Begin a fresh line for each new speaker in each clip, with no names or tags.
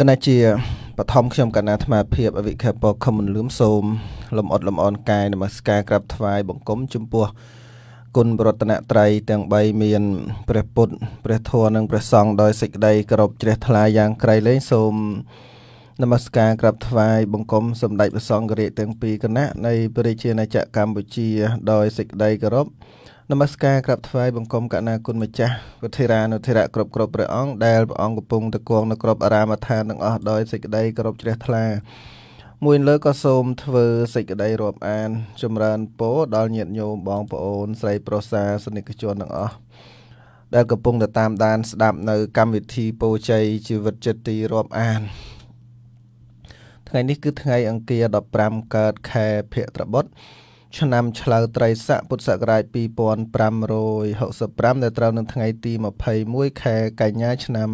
គណៈជាបឋមខ្ញុំកណ្ណាអាត្មាភាពអវិខពខមិនលឹមសូម លំអត់លំអនកាយនមស្ការក្រាបថ្វាយបង្គំចំពោះ គុណរតនត្រ័យទាំង3មានព្រះពុទ្ធព្រះធម៌និងព្រះសង្ឃដោយសេចក្តីគោរពជ្រះថ្លាយ៉ាងក្រៃលែងសូម នមស្ការក្រាបថ្វាយបង្គំសម្ដេចព្រះសង្ឃរាជទាំងពីរគណៈនៃព្រះរាជាណាចក្រកម្ពុជាដោយសេចក្តីគោរពជ្រះថ្លានមស្ការក្រាបថ្វាយបង្គំកណាគុណម្ចាស់វធិរានុធិរៈគ្រប់គ្រប់ព្រះអង្គដែលព្រះអង្គកំពុងតគង់នៅគ្រប់អារាមដ្ឋានទាំងអស់ដោយសេចក្តីគោរពជ្រះថ្លាមួយលើក៏សូមធ្វើសេចក្តីរាប់អានចម្រើនពរដល់ញាតិញោមបងប្អូន ស្រីប្រុសសាសនិកជនទាំងអស់ដែលកំពុងទៅតាមដានស្ដាប់នៅ កម្មវិធីពោជ័យជីវិតចិត្តទីរាប់អានថ្ងៃនេះគឺថ្ងៃអង្គារ15កើតខែភក្ត្របុត្រឆ្នាំឆ្លូវត្រីស័កពុទ្ធសករាជ2565ដែលត្រូវនៅថ្ងៃទី21ខែកញ្ញាឆ្នាំ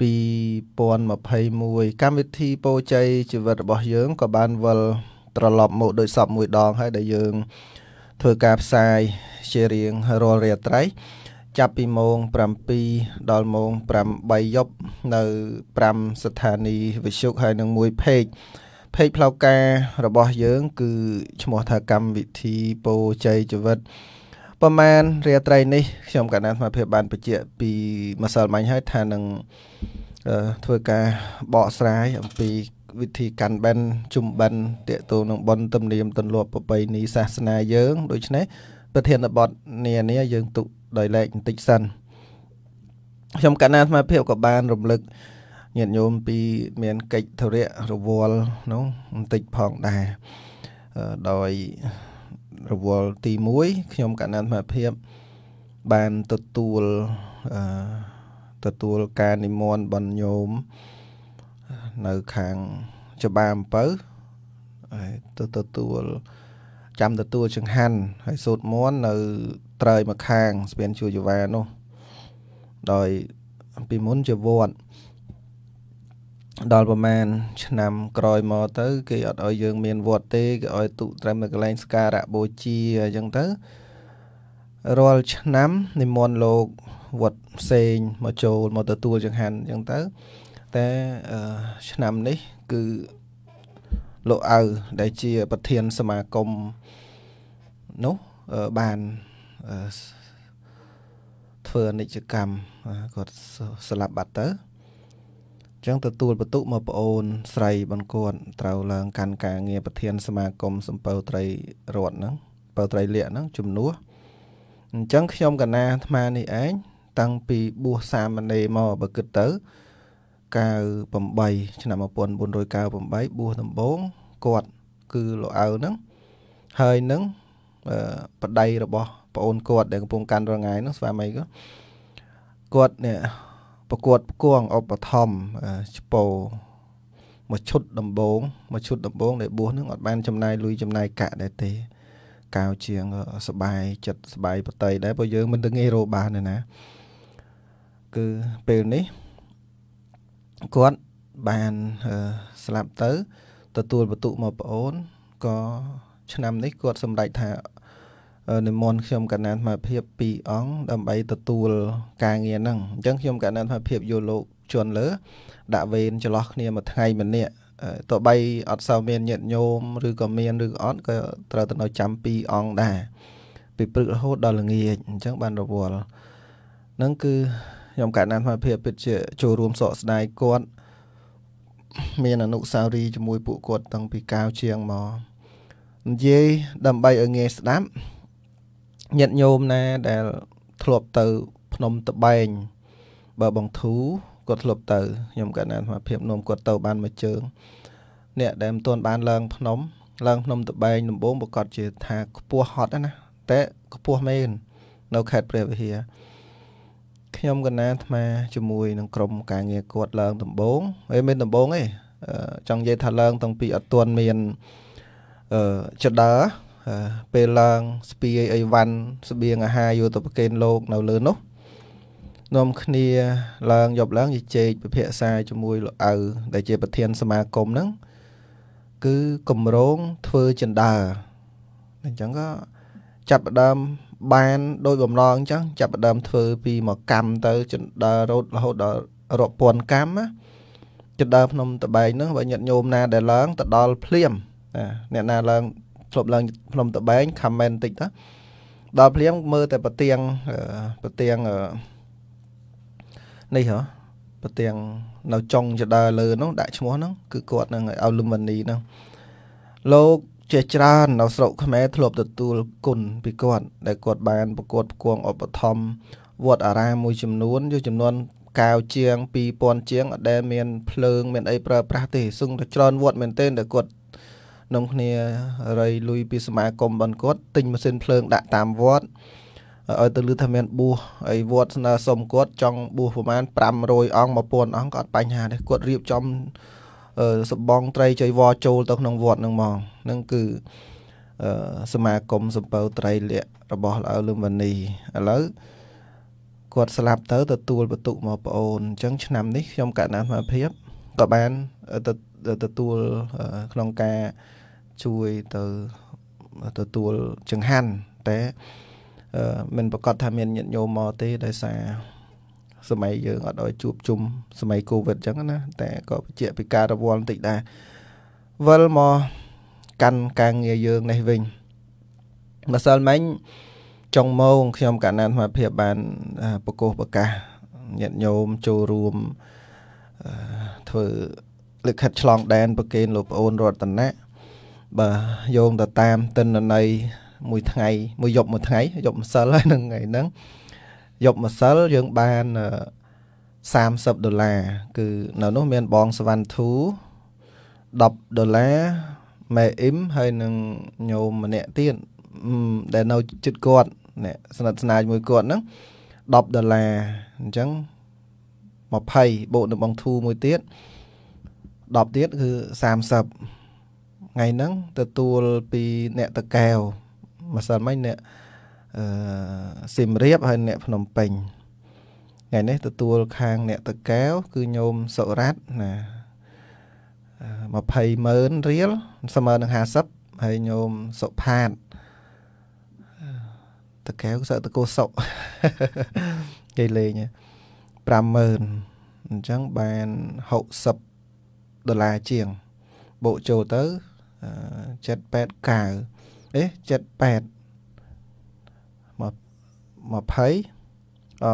2021កម្មវិធីពោជ័យជីវិតរបស់យើង ក៏បានវិលត្រឡប់មកដោយសពមួយដង ហើយដែលយើងធ្វើការផ្សាយជារៀងរាល់រាត្រី ចាប់ពីម៉ោង7ដល់ម៉ោង8យប់នៅ5ស្ថានីយ៍វិទ្យុហើយនឹងមួយ page ពេកផ្លូវការរបស់យើងគឺឈ្មោះថាកម្មវិធីពោជ័យជីវិតប្រហែលរាត្រីនេះខ្ញុំកណ្ដាលសមាភិបបានបញ្ជាក់ពីម្សិលមិញហើយថានឹងធ្វើការបកស្រាយអំពីវិធីកាន់បិណ្ឌជុំបិណ្ឌតេតូននឹងបន់ទំនៀមទម្លាប់ប្របីនីសាសនាយើងដូច្នេះប្រធានបទនានាយើងទុកដោយលេខបន្តិចសិនខ្ញុំកណ្ណាសមាភិបក៏បាន រំលឹកញាតិញោមពីមានកិច្ចធរៈរវល់នោះបន្តិចផងដែរដោយរវល់ទី1ខ្ញុំកណ្ដាលអាភិបបានទទួលទទួលការនិមន្តបណ្ញោមនៅខាងច្បារអំពៅហើយទៅទទួលចាំទទួលចង្ហាន់ហើយសូត្រមន្តនៅត្រើយមកខាងស្ពានជួយវ៉ានោះដោយពីមុនជាវត្តដល់ប្រហែលឆ្នាំក្រោយមកទៅ គេអត់ឲ្យយើង មានវត្តទេគេឲ្យទុត្រឹមនៅកន្លែងសការៈបូជាអញ្ចឹងទៅរាល់ឆ្នាំនិមន្តលោកវត្តផ្សេងមកចូលមកទទួលចង្ហាន់អញ្ចឹងទៅតែឆ្នាំនេះ គឺលោកអៅដែលជាប្រធាន សមាគមនោះបានធ្វើអនិច្ចកម្មគាត់ស្លាប់បាត់ទៅចឹងទទួលបន្ទុកមកប្អូនស្រីបនកួតត្រូវឡើងកាន់ការងារប្រធាន សមាគមសម្ពៅត្រីរតហ្នឹងបើត្រីលាកហ្នឹងជំនួសអញ្ចឹងខ្ញុំកណាអាត្មានេះឯងតាំងពីបួសសាមណេរមកបើគិតទៅ98ឆ្នាំ1998បួសដំបូងគាត់គឺលោកអៅហ្នឹងហើយនឹងប្តីរបស់ប្អូនគាត់ដែលកំពុងកាន់រងាយហ្នឹងស្វាមីគាត់គាត់នេះប្រកួតផ្គងឧបត្ថម្ភឆ្ពោមួយឈុតដំបងមួយឈុតដំបងដែលបួសនឹងអត់បានចំណាយលុយចំណាយកាក់ដែរទេកៅជាងសបាយចិត្តសបាយប្រតីដែរព្រោះយើងមិនទៅងាយរកបានទេណាគឺពេលនេះគាត់បានស្លាប់ទៅទទួលបន្ទុកមកប្អូនក៏ឆ្នាំនេះគាត់សម្រេចថានិមន្តខ្ញុំកណ្ដាលអាភាព2អង្គដើម្បីទទួលការងារហ្នឹងអញ្ចឹងខ្ញុំកណ្ដាលអាភាពយោលោកជន់លើ ដាក់វេនចន្លោះគ្នាមួយថ្ងៃម្នាក់តបីអត់សូវមានញាតញោមឬក៏មាន ឬអត់ក៏ត្រូវតែនៅចាំ2អង្គដែរពីព្រឹករហូតដល់ល្ងាចអញ្ចឹងបានរវល់ហ្នឹងគឺខ្ញុំកណ្ដាលអាភាពពិតជាចូលរួមសកស្ដាយគាត់មានអនុសាវរីយ៍ជាមួយពួកគាត់តាំងពីកៅជាងមកនិយាយដើម្បីឲ្យងាយស្ដាប់ញាតិញោមណាដែល ធ្លាប់ទៅភ្នំត្បែងបើបងធូគាត់ធ្លាប់ទៅខ្ញុំកាលណាសមាភិបនោមគាត់ទៅបានមួយជើងអ្នកដែលមិនទាន់បានឡើងភ្នំឡើងភ្នំត្បែងដំបូងប្រកាសជាថាខ្ពស់ហត់ណាតែខ្ពស់មែននៅ ខេត្តព្រះវិហារខ្ញុំកណាអាត្មាជាមួយនឹងក្រុម ការងារគាត់ឡើងដំបងអីមិនដំបងទេចង់និយាយថាឡើងតាំងពីអត់ទាន់មានអឺចដើពេលឡើងស្ពាយអីវ៉ាន់ស្បៀងអាហារយកទៅប្រគេនលោកនៅលើនោះនាំគ្នាឡើងយប់ឡើងជជែកពិភាក្សាជាមួយលោកឪដែលជា ប្រធានសមាគមហ្នឹងគឺគម្រោងធ្វើចិនដើអញ្ចឹងក៏ចាប់ដើមបានដោយបំឡងអញ្ចឹងចាប់ដើមធ្វើពីមកកម្មទៅចិនដើររហូតដល់រាប់ពាន់កម្មណាចិនដើភ្នំតបែកហ្នឹងបើញាតញោមណាដែលឡើងទៅដល់ភ្លាមណាអ្នកណាឡើងធ្លាប់ឡើងភ្នំតបែងខមមិនតិចទៅដល់ភ្លាមមើលតែប្រទៀងប្រទៀងនេះហ៎ប្រទៀងនៅចុងចដើលើនោះដាក់ឈ្មោះហ្នឹងគឺគាត់ហ្នឹងឲ្យអលូមីនីហ្នឹងលោកជាច្រើននៅស្រុកខ្មែរធ្លាប់ទទួលគុណពីគាត់ដែលគាត់បានប្រកួតប្រគងឧបត្ថម្ភវត្តអារាមមួយចំនួនយកចំនួនកៅជាង2000ជាងអត់ដែលមានភ្លើងមានអីប្រើប្រាស់ទេសឹងតែច្រើនវត្តមែនទែនដែលគាត់នំគ្នារៃលុយពីសមាគមបនគាត់ទិញម៉ាស៊ីនភ្លើងដាក់តាមវត្តឲ្យទៅលឺថាមានបួសអីវត្ត ស្នើសុំគាត់ចង់បួសប្រហែល500អង្គ1000អង្គក៏អត់បញ្ហាដែរគាត់រៀបចំសបងត្រីចៃវរចូល ទៅក្នុងវត្តហ្នឹងហ្មងហ្នឹងគឺសមាគមសំពៅត្រីលក្ខរបស់អើលឹមវនីឥឡូវគាត់ស្លាប់ទៅទទួលបន្ទុកមកប្អូនអញ្ចឹងឆ្នាំនេះខ្ញុំកណ្ដាលអាភិបក៏បានទទួលក្នុងការជួយទៅទទួលចង្ហាន់តែមិនប្រកាសថាមានញាតិញោមមកទេដោយសារសម័យយើងអត់ឲ្យ ជួបជុំសម័យកូវីដអញ្ចឹងណា តែក៏បញ្ជាក់ពីការរវល់បន្តិចដែរវិលមកកាន់ការងារយើងនេះវិញម្សិលមិញចុងម៉ោងខ្ញុំកណ្ណានសមភាពបានប្រកាសប្រកាសញាតិញោមចូលរួមធ្វើលិខិតឆ្លងដែនប្រគេន លោកប្អូនរតនៈបាទយោងទៅតាមតិន្នន័យមួយថ្ងៃមួយយប់មួយថ្ងៃយប់ម្សិលហើយនឹងថ្ងៃហ្នឹងយប់ម្សិលយើងបាន30ដុល្លារគឺនៅនោះមានបងសវណ្ណធូ10ដុល្លារម៉ែអ៊ីមហើយនឹងញោមម្នាក់ទៀតដែលនៅជិតគាត់អ្នកស្និទ្ធស្នាលជាមួយគាត់ហ្នឹង10ដុល្លារអញ្ចឹង20បូកនឹងបងធូមួយទៀត10ទៀតគឺ30ថ្ងៃហ្នឹងទទួលពីអ្នកតកែវម្សិលមិញអ្នកអឺសិមរៀបហើយអ្នកភ្នំពេញថ្ងៃនេះទទួលខាងអ្នកតកែវគឺញោមសុរ៉ាត់ណា20ម៉ឺនរៀលស្មើនឹង50ហើយញោមសុផាតតកែវសឹកតកោសុកគេលេង50000អញ្ចឹងបាន60ដុល្លារជាងបូកចូលទៅ78កៅអេ78មក20អ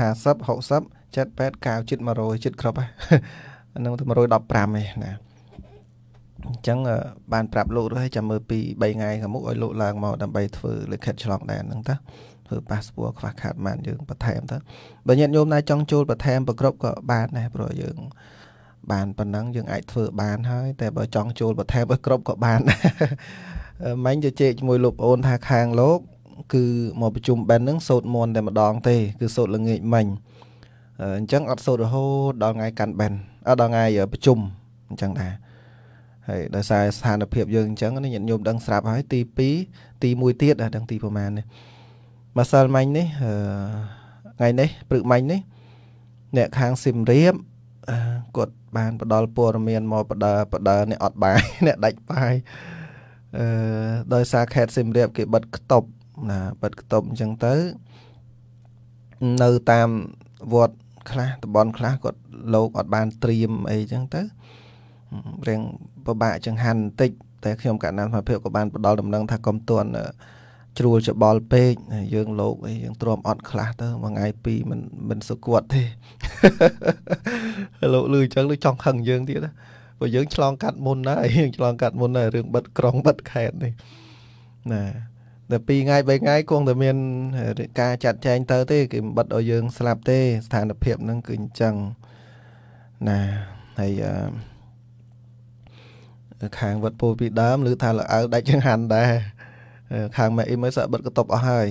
50 60 78កៅចិត្ត100ចិត្តគ្រប់ហ្នឹងទៅ115ឯណាអញ្ចឹងបានប្រាប់លោករួចហើយចាំមើលពី3ថ្ងៃខាងមុខឲ្យលោកឡើងមកដើម្បីធ្វើលិខិតឆ្លងដែនហ្នឹងតាធ្វើប៉ាសពតខ្វះខាតបានយើងបន្ថែមទៅបើញាតិញោមណាចង់ចូលបន្ថែមប្រគ្រប់ក៏បានដែរព្រោះយើងបានប៉ុណ្ណឹងយើងអាចធ្វើបានហើយតែបើចង់ចូលបន្ថែមឲ្យគ្រប់ក៏បានមិញជជែកជាមួយលោកប្អូន ថាខាងលោកគឺមកប្រជុំបិណ្ឌហ្នឹងសូត្រមន្តតែម្ដងទេគឺសូត្រល្ងាចមិញអញ្ចឹងអត់សូត្ររហូតដល់ថ្ងៃកាន់បិណ្ឌអត់ដល់ថ្ងៃប្រជុំអញ្ចឹងដែរហើយដោយសារស្ថានភាពយើងអញ្ចឹងញាតិញោមដឹងស្រាប់ហើយទី2ទី1ទៀតដឹងទីប្រហែលនេះម្សិលមិញនេះថ្ងៃនេះព្រឹកមិញនេះអ្នកខាងសិមរៀបគាត់បានផ្ដល់ព័ត៌មានមកបដើបដើអ្នកអត់បាយអ្នកដាច់បាយអឺដោយសារខេតសៀមរាប គេបិទខ្ទប់ណាបិទខ្ទប់អញ្ចឹងទៅនៅតាមវត្តខ្លះតំបន់ខ្លះគាត់លោកអត់បានត្រៀមអីអញ្ចឹងទៅរៀងពិបាកចង្ហាន់បន្តិចតែខ្ញុំកណ្ដាលសមាភិបក៏បានផ្ដល់ដំណឹងថាកុំទន់អឺជ្រួលច្បល់ពេកយើងលោកអីយើងទ្រាំអត់ខ្លះទៅមួយថ្ងៃពីរមិនមិនសុគត់ទេលោកលឺអញ្ចឹងលោកចង់ខឹងយើងទៀតណាព្រោះយើងឆ្លងកាត់មុនណាយើងឆ្លងកាត់មុនណារឿងបិទក្រុងបិទខេត្តនេះណាតែ2ថ្ងៃ3ថ្ងៃគង់តែមានការចាត់ចែងទៅទេគេមិនបិទឲ្យយើងស្លាប់ទេស្ថានភាពហ្នឹងគឺអញ្ចឹងណាហើយអឺខាងវត្តពោពីដើមឬថាលោកអើដាច់ចង្ហាន់ដែរខាងម៉ែអ៊ីមើលសាបិទកតុបអស់ហើយ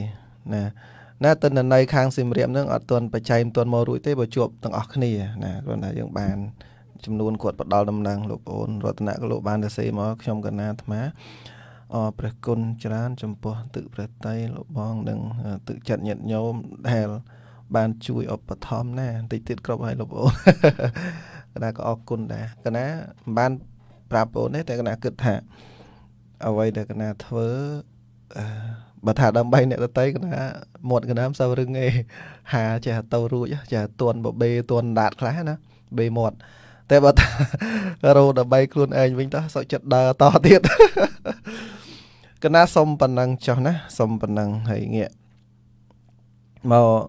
ណាណាតិន្នន័យខាងសៀមរាបនឹងអត់ទាន់បច្ច័យមិនទាន់មករួចទេបើជួបទាំងអស់គ្នាណាព្រោះណាយើងបាន ចំនួនគាត់ផ្ដាល់ដំណឹងលោកប្អូនរតនៈក៏លោកបានទៅសេមកខ្ញុំកណាអាត្មាអរព្រះគុណច្រើនចំពោះទឹកព្រះតៃលោកបងនិងទឹកចិត្តញាតញោមដែល បានជួយឧបត្ថម្ភណាបន្តិចទៀតគ្រប់ហើយលោកប្អូនកណាក៏អរគុណដែរកណាមិនបានប្រាប់ប្អូនទេតែកណាគិតថាអ្វីដែលកណាធ្វើបើថាដើម្បីអ្នកតន្ត្រីកណាមាត់កណាមិនសូវរឹងទេហាចេះទៅរួចចេះទន់បបេទន់ដាតខ្លះណាបេមាត់តែបើថារោដើម្បីខ្លួនឯងវិញតោះសុខចិត្តដើរតទៀតកណា សុំប៉ុណ្ណឹងចុះណា សុំប៉ុណ្ណឹងហើយងាកមក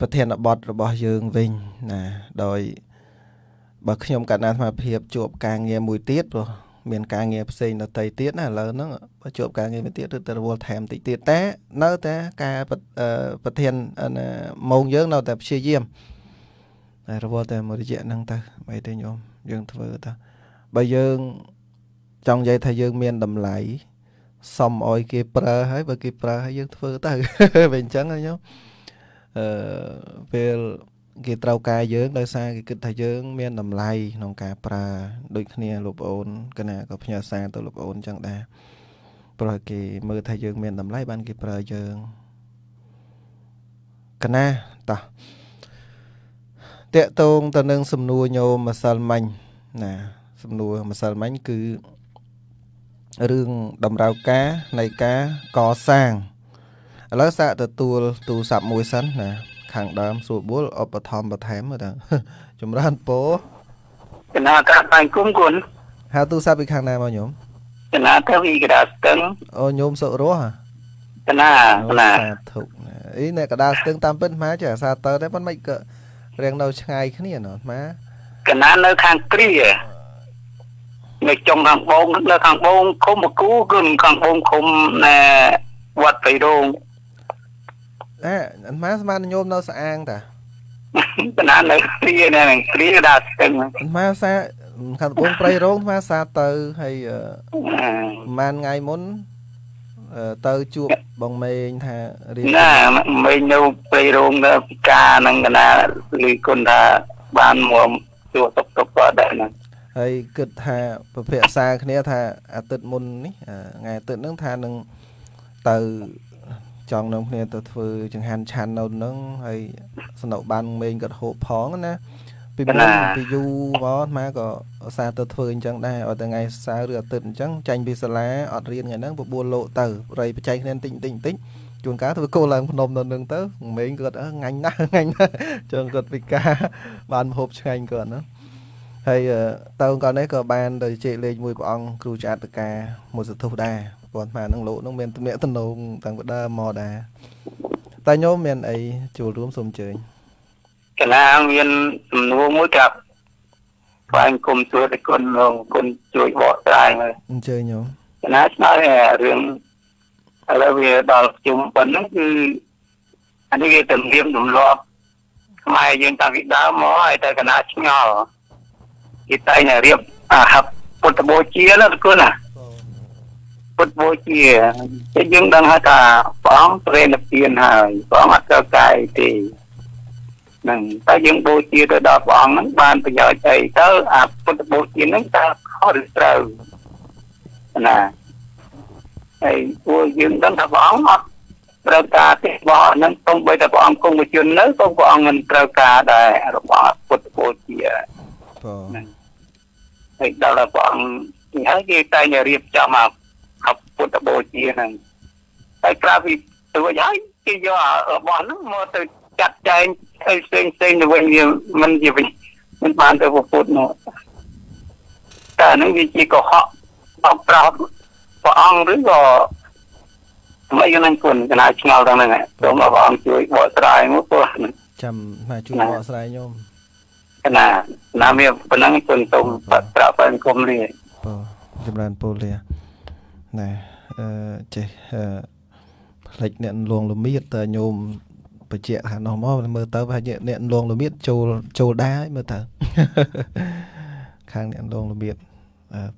ប្រធានបទរបស់យើងវិញណា ដោយបើខ្ញុំកណាអាត្មាភាពជួបការងារមួយទៀតព្រោះមានការងារផ្សេងដតីទៀតណាឥឡូវហ្នឹងបើជួបការងារមួយទៀតឬទៅរវល់ថែមតិចទៀតតែនៅតែការប្រធានម៉ោងយើងនៅតែព្យាយាមតែរវល់តែមួយរយៈហ្នឹងទៅបីទេញោមយើងធ្វើទៅបើយើងចង់និយាយថាយើងមានតម្លៃសុំឲ្យគេប្រើហើយបើគេប្រើហើយយើងធ្វើទៅវាអញ្ចឹងញោមអឺពេលគេត្រូវការយើងដោយសារគេគិតថាយើង មាន តម្លៃក្នុងការ ប្រើដូចគ្នា លោកប្អូនកណាក៏ផ្ញើសារទៅលោកប្អូនចឹងដែរព្រោះគេមើលថាយើង មានតម្លៃបានគេប្រើយើងកណាតោះតកតងទៅនឹងសំណួរញោមម្សិលមិញណា សំណួរម្សិលមិញគឺរឿងតម្រូវការនៃការកសាងឥឡូវសាកទទួលទូរស័ព្ទមួយសិនណាខាងដើមសួរបួលឧបត្ថម្ភបន្ថែមមើលតើចម្រើនពោ
កណាតាបាញ់គុំគុណ
ហៅទូរស័ព្ទពីខាងណាមកញោម
កណាទៅពីកដាស្ទឹង
អូញោមសុខរស់
កណាកណាធុកអីអ្នក
កដាស្ទឹងតាមពិតម៉ែចេះអាសាទៅដែរប៉ុន្តែមិនក៏រៀងនៅឆ្ងាយគ្នាណោះម៉ែ
កណានៅខាងគ្រានៅចុងខាងបងនៅខាងបងឃុំបកូគឺខាងបងឃុំណែវត្តបៃរង
អេអាម៉ាស្មានញោមនៅស្អាងតា
បណ្ណានៅព្រាណែនឹងព្រាដាស្ទឹងអ
ាម៉ាសាខាងត្បូងព្រៃរងអាម៉ាសាទៅហើយប្រហ
ែ
លថ្ងៃមុនទៅជួបបងមេងថារៀនណា
មេងនៅព្រៃរងទៅពិការនឹងកណាលីគុណថា
បានមកជួបទុកទុកគាត់ដែរហ្នឹងហើយគិតថា ប្រភេទសាគ្នាថា អាទិត្យមុននេះថ្ងៃអាទិត្យហ្នឹងថានឹងទៅចង់នាំគ្នាទៅធ្វើចង្ហាន់ឆាន់នៅនឹងហើយសនុកបានមេងក៏ហូបផងណាពីមុនពីយូរមកអាក៏ឧស្សាហ៍ទៅធ្វើអញ្ចឹងដែរឲ្យតែថ្ងៃសៅរ៍ឬអាទិត្យអញ្ចឹងចាញ់ពីសាលាអត់រៀនថ្ងៃហ្នឹងបបួលលោកទៅរៃបច្ច័យគ្នាតិចតិចតិចជួនកាលធ្វើគោឡើងភ្នំនៅនឹងទៅមេងគាត់ងាញ់ណាស់ងាញ់ណាស់ចឹងគាត់ពិការបានហូបឆ្ងាញ់គាត់ណាហើយតើអង្គនេះក៏បានទៅជែកលេងមួយព្រះអង្គគ្រូចាត់តការមួយសន្ធុះដែរព័ន្ធអានឹងលោកនឹងមានទំនាក់ទំនងតាំងពីដើមមកដែរតែញោមមានអីចូលរួមសូមអញ្ជើញ
កណាមានសំណួរមួយប្រាប់បាញ់គុំជួយតែគុណគុណជួយបកស្រាយមើលអញ្ជើញញោមកណាស្ដាយរឿងឥឡូវវាដល់ជុំប៉ុណ្ណឹងគឺអានេះវាទំនៀមទម្លាប់ខ្មែរយើងតាំងពីដើមមកឲ្យតែកណាឆ្ងល់គេតែងរៀបអាហັບពុទ្ធបូជាណាគុណណាពុទ្ធបូជាតែយើងដឹងហើយថាព្រះអង្គប្រេណពានហើយព្រះអង្គអត់កកាយទេនឹងតែយើងបូជាទៅដល់ព្រះអង្គហ្នឹងបានប្រយោជន៍អីទៅអាពុទ្ធបូជាហ្នឹងតើខុសឬត្រូវណាហើយពួកយើងដឹងថាព្រះអង្គអត់ត្រូវការទេព្រះអង្គហ្នឹងសូម្បីតែព្រះអង្គគង់មួយជន់នៅក៏ព្រះអង្គមិនត្រូវការដែររបស់ពុទ្ធបូជាបាទហើយដល់ព្រះអង្គនេះហើយគេតែងរៀបចំមកពុទ្ធបូជាហ្នឹងហើយក្រៅពីរួចហើយគេយករបស់ហ្នឹងមកទៅចាត់ចែងផ្សេងផ្សេងទៅវិញវាមិនជាវិញមិនបានទៅពុទ្ធនោះតែហ្នឹងវាជាកុហកបោកប្រាស់ព្រះអង្គឬក៏មកយ៉ាងណាគុណកណាឆ្ងល់ទាំងហ្នឹងសូមព្រះអង្គជួយបកស្រាយមកព្រោះ
ចាំមកជួយបកស្រាយខ្ញុំ
កណា ណាមានប៉ុណ្ណឹងគុណសូមប្រាប់ប្រាប់អង្គមលា
បាទចម្រើនពូលាណែចេះផ្លេចអ្នកលងលមៀតតើញោមបច្ចៈខាងនោះមកមើលទៅប្រហែលជាអ្នកលងលមៀតចូលចូលដែរមើលទៅខាងអ្នកលងលមៀត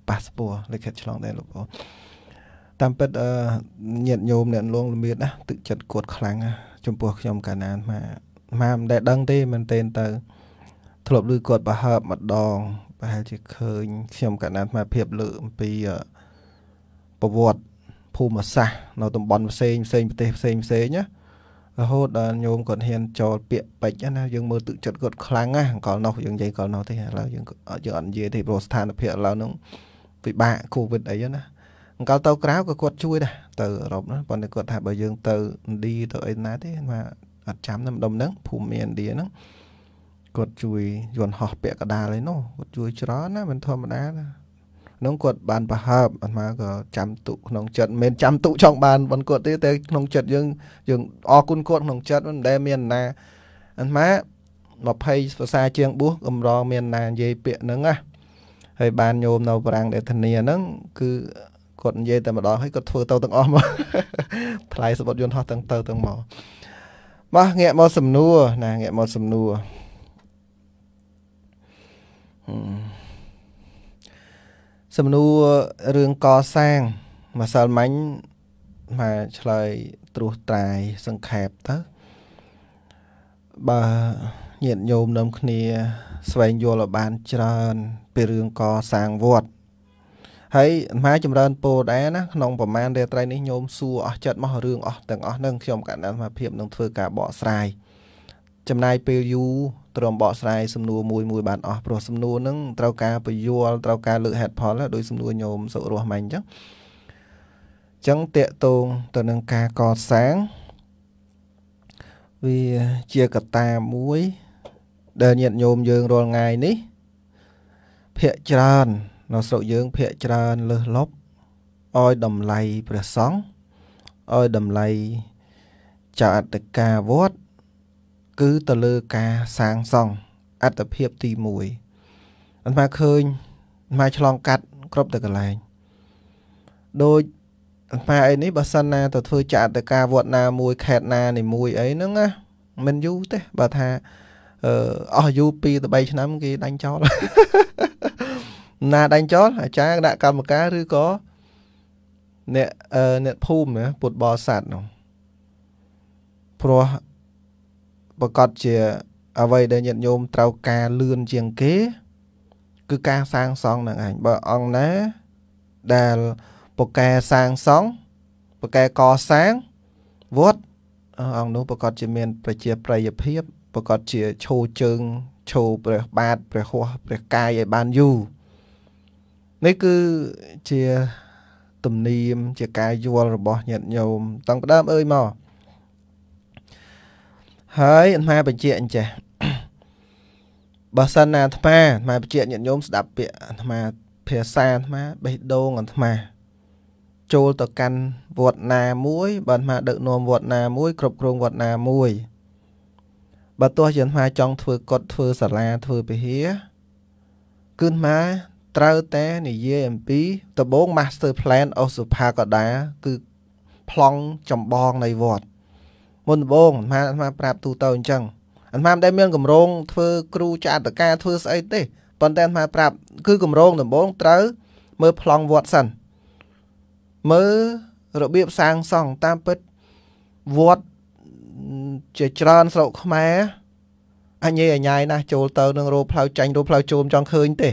ប៉ាសពតលិខិតឆ្លងដែរលោកបងតាមពិតញាតញោមអ្នកលងលមៀតណាទឹកចិត្តគាត់ខ្លាំងណាចំពោះខ្ញុំកាលណាមកមកមិនដែលដឹងទេមែនទែនទៅធ្លាប់ឮគាត់ប្រហើបម្ដងប្រហែលជាឃើញខ្ញុំកាលណាមកភាពលើអំពីប្រវត្តិភូមិសាស្ត្រនៅតំបន់ផ្សេងផ្សេងប្រទេសផ្សេងផ្សេងណារហូតដល់ញោមគាត់ហ៊ានចូលពាក្យពេចណាយើងមើលទឹកចិត្តគាត់ខ្លាំងណាកលនោះយើងនិយាយកលនោះទេឥឡូវយើងយើងអត់និយាយទេព្រោះស្ថានភាពឥឡូវហ្នឹងពិបាកកូវីដអីណាអង្កលទៅក្រៅក៏គាត់ជួយដែរទៅអឺរ៉ុបណាប៉ុន្តែគាត់ថាបើយើង ទៅឥណ្ឌាទៅអីណាទេថាអត់ចាំតាមដុំហ្នឹងភូមិមានឥណ្ឌាហ្នឹងគាត់ជួយយន្តហោះពាក់កដាលអីនោះគាត់ជួយច្រើនណាមិនធម្មតាណានោះគាត់បានប្រហើបអាត្មាក៏ចាំទុក្នុងចិត្តមិនចាំទុចង់បានប៉ុនគាត់ទេតែក្នុងចិត្តយើងយើងអរគុណគាត់ក្នុងចិត្តមិនដែលមានណាអាត្មា20ភាសាជាងបួសកំរងមានណានិយាយពាក្យហ្នឹងណាហើយបានញោមនៅ ប្រាំងដែលធានាហ្នឹងគឺគាត់និយាយតែម្ដងហើយគាត់ធ្វើទៅទាំងអស់មកថ្លៃសបុតយន្តហោះទាំងទៅទាំងមកមកងាកមកសំណួរណាងាកមកសំណួរអឺសំណួររឿងកសាងម្សិលមិញមកឆ្លើយត្រួសត្រាយសង្ខេបទៅបើញាតិញោមនាំគ្នាស្វែងយល់ឲ្យបានច្រើនពីរឿងកសាងវត្តហើយអាមាចម្រើនពោដែរណាក្នុងប្រមាណរាត្រីនេះញោមសួរអស់ចិត្តមករឿងអស់ទាំងអស់នឹងខ្ញុំកណ្ដាលអាមាភាពនឹងធ្វើការបកស្រាយចំណាយពេលយូរទ្រាំបកស្រាយសំណួរមួយមួយបានអស់ព្រោះសំណួរហ្នឹងត្រូវការពយល់ត្រូវការលើកហេតុផលដោយសំណួរញោមសុខរស់ម៉ាញ់អញ្ចឹងអញ្ចឹងតកតងទៅនឹងការកសាងវាជាកតាមួយដែលញាតិញោមយើងរាល់ថ្ងៃនេះ ភាកច្រើននៅស្រុកយើង ភាកច្រើនលឹះលប់ឲ្យតម្លៃព្រះសង្ឃឲ្យតម្លៃចៅអត្តកាវត្តគឺទៅលើការសាងសង់អត្តភាពទី1អន្តមាឃើញមកឆ្លងកាត់គ្រប់តែកន្លែងដូចអន្តមាអីនេះបើសិនណាទៅធ្វើចាត់តការវត្តណាមួយ ខេត្តណានីមួយអីហ្នឹងណាមិនយូរទេបើថាអឺអស់យូរ2ទៅ3ឆ្នាំ គេដាញ់ចោលណាដាញ់ចោលអាចារ្យគណៈកម្មការឬក៏អ្នកអ្នកភូមិណាពុទ្ធបរិស័ទនោះព្រោះប្រកាសជាអ្វីដែលញាតិញោមត្រូវការលឿនជាងគេ គឺការសាងសង់នឹងឯងបើអង្គណាដែលពូកែសាងសង់ពូកែកសាងវត្ត អង្គនោះប្រកាសជាមានប្រជាប្រិយភាពប្រកាសជាឈោជើងឈោព្រះបាទព្រះហោះព្រះកាយឲ្យបានយូរនេះគឺជាទំនៀមជាការយល់របស់ញាតិញោមតាំងផ្ដើមអើយមកហើយអាត្មាបញ្ជាក់អញ្ចេះបើសិនណាអាត្មាអាត្មាបញ្ជាក់ញាតិញោមស្ដាប់ពាក្យអាត្មាភាសាអាត្មាបេះដូងអាត្មា ចូលទៅកាន់វត្តណាមួយបើអាត្មាដឹកនាំវត្តណាមួយគ្រប់គ្រងវត្តណាមួយបើទោះជាអាត្មាចង់ធ្វើកត់ធ្វើសាលាធ្វើពហិយាគឺអាត្មាត្រូវតែនិយាយអំពីដំបង master plan អូសុផាកដាគឺប្លង់ចំបងនៃវត្តមុនដំបូងអាត្មាប្រាប់ទូទៅអញ្ចឹងអាត្មាមិនដែលមានកម្រងធ្វើគ្រូចាត់តការធ្វើស្អីទេប៉ុន្តែអាត្មាប្រាប់គឺកម្រងដំបូងត្រូវមើលប្លង់វត្តសិនមើលរបៀបសាងសង់តាមពិតវត្តជាច្រើនស្រុកខ្មែរអញ្ញេអញ្ញៃណាស់ចូលទៅនឹងរោផ្លូវចាញ់រោផ្លូវចូលមិនចង់ឃើញ ទេ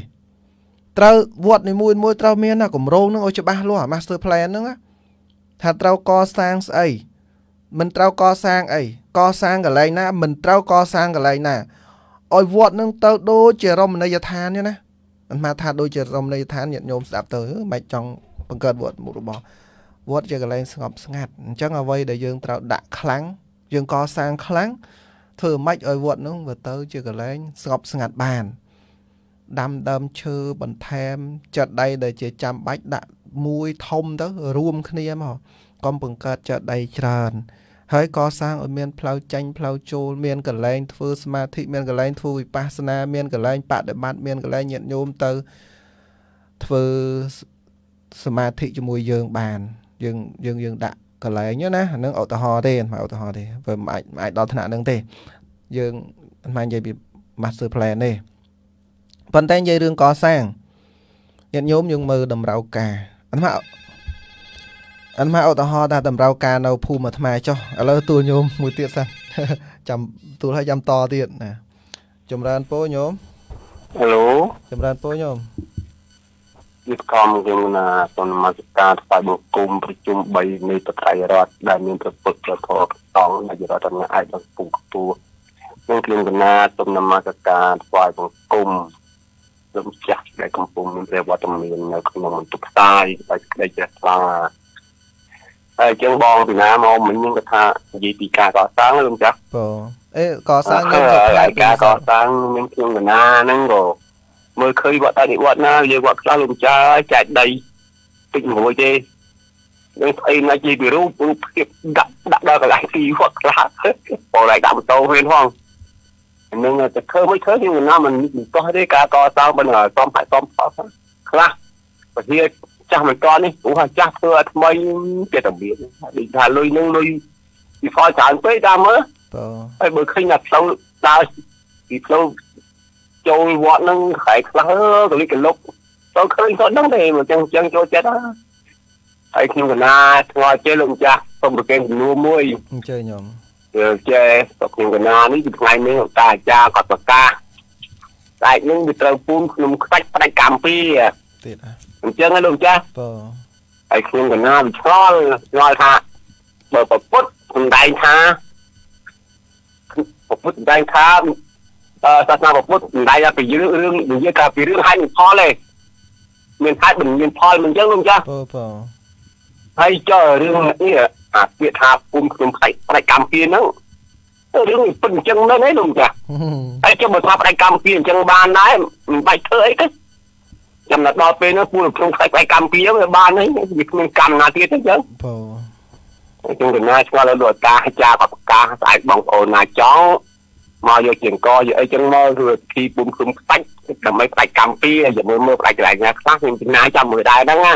ត្រូវវត្តនីមួយមួយត្រូវមានណាគម្រោងនឹងឲ្យច្បាស់លាស់ master plan ហ្នឹងថាត្រូវកសាងស្អីមិនត្រូវកសាងអីកសាងកន្លែងណាមិនត្រូវកសាងកន្លែងណាឲ្យវត្តនឹងទៅដូចជារមណីយដ្ឋានទេណាអន្មាថាដូចជារមណីយដ្ឋានញាតិញោមស្ដាប់ទៅមិនចង់បង្កើតវត្តមុខរបស់ វត្តជាកន្លែងស្ងប់ស្ងាត់អញ្ចឹងអ្វីដែលយើងត្រូវដាក់ខ្លាំងយើងកសាងខ្លាំងធ្វើម៉េចឲ្យវត្តនោះវាទៅជាកន្លែងស្ងប់ស្ងាត់បានដាំដើមឈើបន្ថែមចាត់ដៃដែលជាចាំបាច់ដាក់មួយធំទៅរួមគ្នាមកកុំបង្កើតចេតិយច្រើន ហើយកសាងឲ្យមានផ្លូវចេញផ្លូវចូលមានកន្លែងធ្វើសមាធិមានកន្លែងធ្វើវិបស្សនាមានកន្លែងបដិបត្តិមានកន្លែងញាតញោមទៅធ្វើសមាធិជាមួយយើងបាន យើងយើងយើងដាក់កន្លែងណាហ្នឹងឧទាហរណ៍ទេមិនឧទាហរណ៍ទេព្រោះមិនអាចមិនអាចដល់ថ្នាក់ហ្នឹងទេ យើងមិននិយាយពី master plan ទេប៉ុន្តែនិយាយរឿងកសាងញាតញោមយើងមើលតម្រូវការអាត្មាអាត្មាឧទាហរណ៍ថាតម្រូវការនៅភូមិអាត្មាចុះឥឡូវទួលញោមមួយទៀតសិនចាំទួលឲ្យចាំតទៀតណាចម្រើនពូញោមហេឡូចម្រើនពូញោម
នេះកំគំណាសមាជិកាស្វ័យបង្គំប្រជុំ3នៃប្រតិរដ្ឋដែលមានប្រពុតប្រធរតង់នៃរដ្ឋនអាចដល់ពុកទួនឹងគំណាសមាជិកាស្វ័យបង្គំលំចាស់ដែលកំពុងមានវត្តមាននៅក្នុងបន្ទប់ផ្សាយបច្ចេកទេសស្វាហើយអញ្ចឹងបងពីណាមកមិញខ្ញុំគាត់ថានិយាយពីការកសាងលោកចាស់ប
អេកសាងខ្ញុំចូលខាង
ការកសាងខ្ញុំខ្ញុំកណាហ្នឹងក៏មើលឃើញវត្តតែនិវត្តណានិយាយវត្តខ្លះលោកចាស់ហើយចែកដីតិចមួយទេនឹងស្អីណានិយាយពីរូបរូបភាពដាក់ដាក់ដល់កន្លែងទីវត្តខ្លះបងតែដាក់ម៉ូតូវិញផងនឹងតែធ្វើមិនធ្វើខ្ញុំណាមិនមិនតោះទេការកសាងមិនសំផាក់សំផោះខ្លះប្រហែលចាស់មិនតនេះព្រោះថាចាស់ធ្វើឲ្យថ្មីគេតែមានដូចថាលុយនឹងលុយពីផលច្រើនពេកតាមមើលបាទហើយបើឃើញថាផ្លូវដើរពីផ្លូវចូលវត្តនឹងខ្សែខ្លះទៅលិកលុកចូលឃើញគាត់នឹងទេមកចឹងចឹងចូលចិត្តហើយខ្ញុំកណាថ្ងល់ជិះលោកម្ចាស់សូមប្រកេនចំនួនមួយអញ្ជើញខ្ញុំអឺចេះស្រុកខ្ញុំកណានេះគឺថ្ងៃនេះតាអាចារ្យគាត់ប្រកាសតែនឹងវាត្រូវពូនខ្ញុំខ្វាច់ផ្ដាច់កម្មពីទៀតអញ្ចឹងឯងលោកចាស់បាទហើយខ្ញុំកណាវិឆ្លល់ឆ្លល់ថាបើប្រពុតសំដែងថាប្រពុតសំដែងថាសាសនាប្រពុតសំដែងថាពីរឿងរឿងនិយាយថាពីរឿងហើយនឹងផលទេមានហេតុមិនមាន ផលមិនអញ្ចឹងលោកចាស់បាទបាទហើយចុះរឿងនេះអាពាក្យថាគុំខ្ញុំផ្នែកផ្នែកកម្មពីហ្នឹងរឿងពិតអញ្ចឹងមែនទេលោកចាស់ហើយចុះបើថាផ្នែកកម្មពីអញ្ចឹងបានដែរមិនបាច់ធ្វើអីទេចាំដល់ពេលនោះពូនៅក្នុងខ្សែខ្សែកម្មពីវាបានហើយវាគ្មានកម្មណាទៀតទេចឹងបាទខ្ញុំចំណាយស្គាល់លោកតាអាចារ្យបបកាស្អែកបងប្អូនណាចង់មកយកជាងកយកអីចឹងមកគឺទីពុំគុំខ្សាច់ដើម្បីផ្ដាច់កម្មពីហើយមើលមើលផ្ដាច់កន្លែងណាខ្លះខ្ញុំចំណាយចាំមើលដែរហ្នឹងណា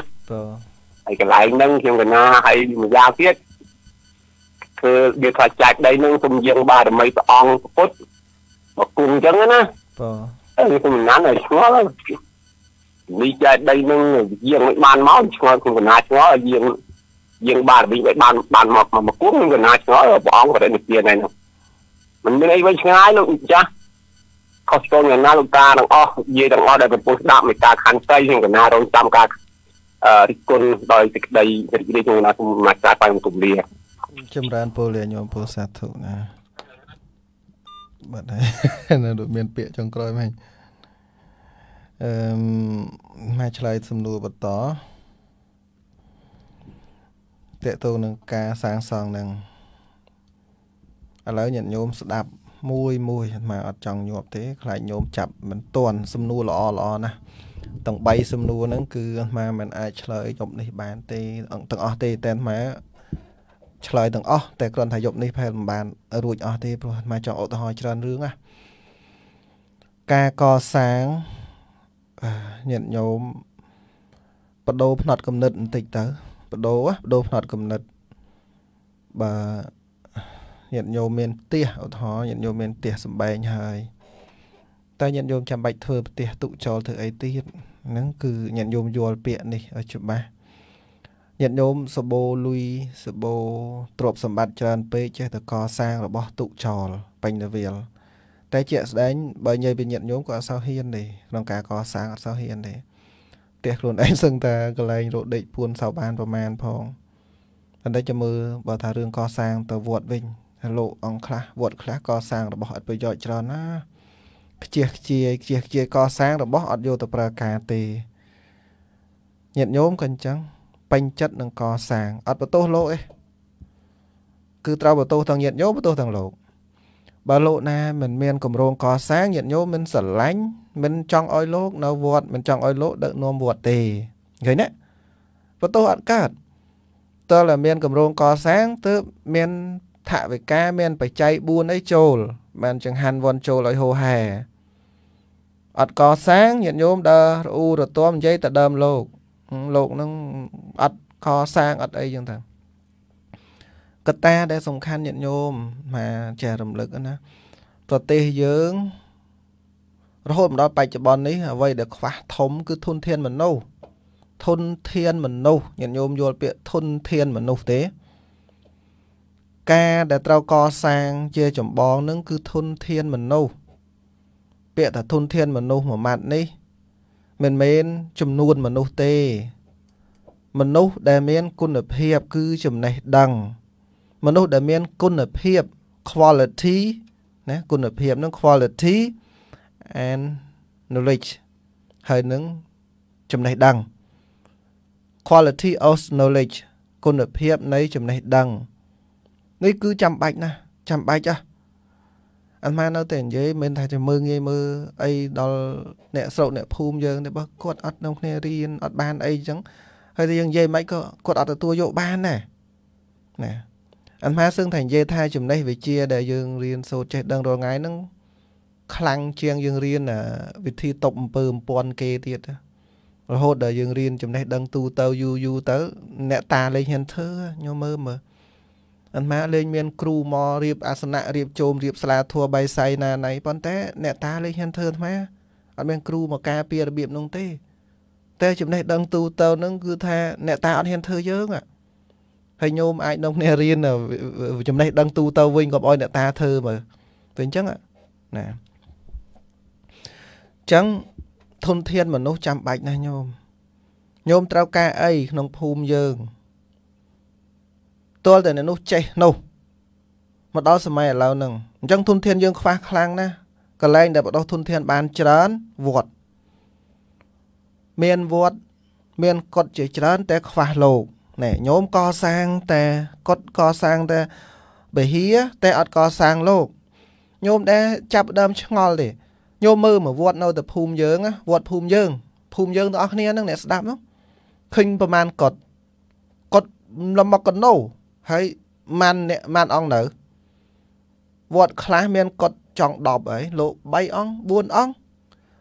ហើយកន្លែងហ្នឹងខ្ញុំកណាហើយម្យ៉ាងទៀតគឺវាថាចាច់ដីហ្នឹងគុំយើងបារមីព្រះអង្គពុទ្ធមកគុំចឹងណា
បា
ទអើខ្ញុំមិនណាស់ឲ្យស្គាល់វិចែកដីនឹងយាងមិនបានមកឆ្ងល់គុំកណាឆ្ងល់យាងយាងបានវិចបានបានមកមកគុំកណាឆ្ងល់ព្រះអង្គបរិនិព្វានហើយនោះមិនមានអីវិញឆ្ងាយលោកម្ចាស់ខុសឆ្គងយ៉ាងណាលោកតាទាំងអស់យាយទាំងអស់ដែលកំពុងស្ដាប់មេត្តាខណ្ឌស្រីនឹងកណារងចាំការរិះគន់ដោយសេចក្តីរីករាយក្នុងណាសមាជិកបាយមកគំលា
ចម្រើនពលលាញោមពលសាធុណាបាទហើយនៅមាន ពាក្យចុងក្រោយមិញអឺមកឆ្លើយសំណួរបន្តតកតងនឹងការសាងសង់នឹងឥឡូវញាតិញោមស្ដាប់មួយមួយមកអត់ចង់ញាប់ទេ ខ្លាចញោមចាប់មិនទាន់សំណួរល្អល្អណាស់ទាំង3សំណួរហ្នឹងគឺអាត្មាមិនអាចឆ្លើយយប់នេះបានទេទាំងអស់ទេតែអាត្មាឆ្លើយទាំងអស់តែគ្រាន់តែយប់នេះផែនមិនបាន រួចអស់ទេព្រោះអាត្មាចង់ឧទាហរណ៍ច្រើនរឿងណាការកសាងបាទញាតិញោមបដូរផ្នត់គំនិតបន្តិចទៅបដូរបដូរផ្នត់គំនិតបាទញាតិញោមមានផ្ទះឧទាហរណ៍ញាតិញោមមានផ្ទះសម្បែងហើយតែញាតិញោមចាំបាច់ធ្វើផ្ទះទុកចោលធ្វើអីទៀតហ្នឹងគឺញាតិញោមយល់ពាក្យនេះឲ្យច្បាស់ញាតិញោមសបោលុយសបោទ្រព្យសម្បត្តិច្រើនពេកចេះតែកសាងរបស់ទុកចោលពេញលវិលតែជាក់ស្ដែងបើនិយាយពីញាតិញោមក៏អត់សូវហ៊ានទេក្នុងការកសាងអត់សូវហ៊ានទេផ្ទះខ្លួនឯងសឹងតែកន្លែងរត់ដេកពួនសៅបានប្រមាណផងតែចាំមើលបើថារឿងកសាងទៅវត្តវិញលោកអង្គខ្លះវត្តខ្លះកសាងរបស់អត់ប្រយោជន៍ច្រើនណាខ្ជិះខ្ជាយខ្ជិះខ្ជាយកសាងរបស់អត់យកទៅប្រើការទេញាតិញោមក៏អញ្ចឹងពេញចិត្តនឹងកសាងអត់បន្ទោសលោកឯងគឺត្រូវបន្ទោសទាំងញាតិញោមបន្ទោសទាំងលោកបើលោកណាមិនមានគម្រោងកសាងញាតិញោមមិនស្រឡាញ់មិនចង់ឲ្យលោក នៅវត្តមិនចង់ឲ្យលោកដឹកនាំវត្តទេឃើញទេបន្ទោសអត់កើតតើតែមានគម្រោងកសាងទើបមានថវិកាមានបច្ច័យ4អីចូលបានចង្ហាន់វ័នចូលឲ្យហូហែអត់កសាងញាតិញោមដើររអ៊ូរទាំនិយាយតែដើមលោកលោកនឹងអត់កសាងអត់អីចឹងទៅកត្តាដែលសំខាន់ញាតិញោមមកចេះរំលឹកណាប្រទេសយើងរហូតមកដល់បច្ចុប្បន្ននេះអ្វីដែលខ្វះធំគឺធនធានមនុស្សធនធានមនុស្សញាតិញោមយល់ពាក្យធនធានមនុស្សទេ ការដែលត្រូវកសាងជាចម្បងនឹងគឺធនធានមនុស្សពាក្យថាធនធានមនុស្សមួយម៉ាត់នេះមិនមែនចំនួនមនុស្សទេ មនុស្សដែលមានគុណភាពគឺចំណេះដឹងមនុស្សដែលមានគុណភាព quality ណាគុណភាពនឹង quality and knowledge ហើយនឹងចំណេះដឹង quality of knowledge គុណភាពនៃចំណេះដឹង នេះគឺចាំបាច់ណាស់ចាំបាច់ណាស់អាត្មានៅតែនិយាយមិនថាជាមើងងាយមើលអីដល់អ្នកស្រុកអ្នកភូមិយើងទេបើគាត់អត់នៅគ្នារៀនអត់បានអីចឹងហើយតែយើងនិយាយមិនក៏គាត់អត់ទទួលយកបានដែរណាអាត្មាសឹងតែនិយាយថាចំណេះវិជ្ជាដែលយើងរៀនសូត្រចេះដឹងរាល់ថ្ងៃហ្នឹងខ្លាំងជាងយើងរៀនវិធីតប់អំពើអំពន់គេទៀតរហូតដល់យើងរៀនចំណេះដឹងទូទៅយូរយូរទៅអ្នកតាលេងហ៊ានធ្វើញោមមើលមើលអាត្មាលេងមានគ្រូមករៀបអាសនៈរៀបជោមរៀបស្លាធัวបៃសៃណាណៃប៉ុន្តែអ្នកតាលេងហ៊ានធ្វើអាត្មាអត់មានគ្រូមកការពាររបៀបនោះទេតែចំណេះដឹងទូទៅនឹងគឺថាអ្នកតាអត់ហ៊ានធ្វើយើងហ្នឹងហើយញោមអាចនាំគ្នារៀនចំណេះដឹងទូទៅវិញក៏ឲ្យអ្នកតាធ្វើមើលទៅអញ្ចឹងណាអញ្ចឹងធនធានមនុស្សចាំបាច់ណាស់ញោមញោមត្រូវការអីក្នុងភូមិយើងទាល់តែអ្នកនោះចេះនោះមកដល់សម័យឥឡូវហ្នឹងអញ្ចឹងធនធានយើងខ្វះខ្លាំងណាស់កន្លែងដែលបដោះធនធាន បានច្រើនវត្តមានវត្តមានកុដជាច្រើនតែខ្វះលោកណែញោមកសាងតែគាត់កសាងតែបេហៀតែអត់កសាងលោកញោមដែរចាប់ដើមឆ្ងល់ទេញោមមើលមកវត្តនៅតែភូមិយើងវត្តភូមិយើងភូមិយើងទាំងអស់គ្នាហ្នឹងអ្នកស្ដាប់ហ្នឹងឃើញប្រមាណគាត់គាត់លំមកកណូហើយម៉ាន់អ្នកម៉ាន់អង្គនៅវត្តខ្លះមានគាត់ចង់10ហើយលោក3អង្គ4អង្គ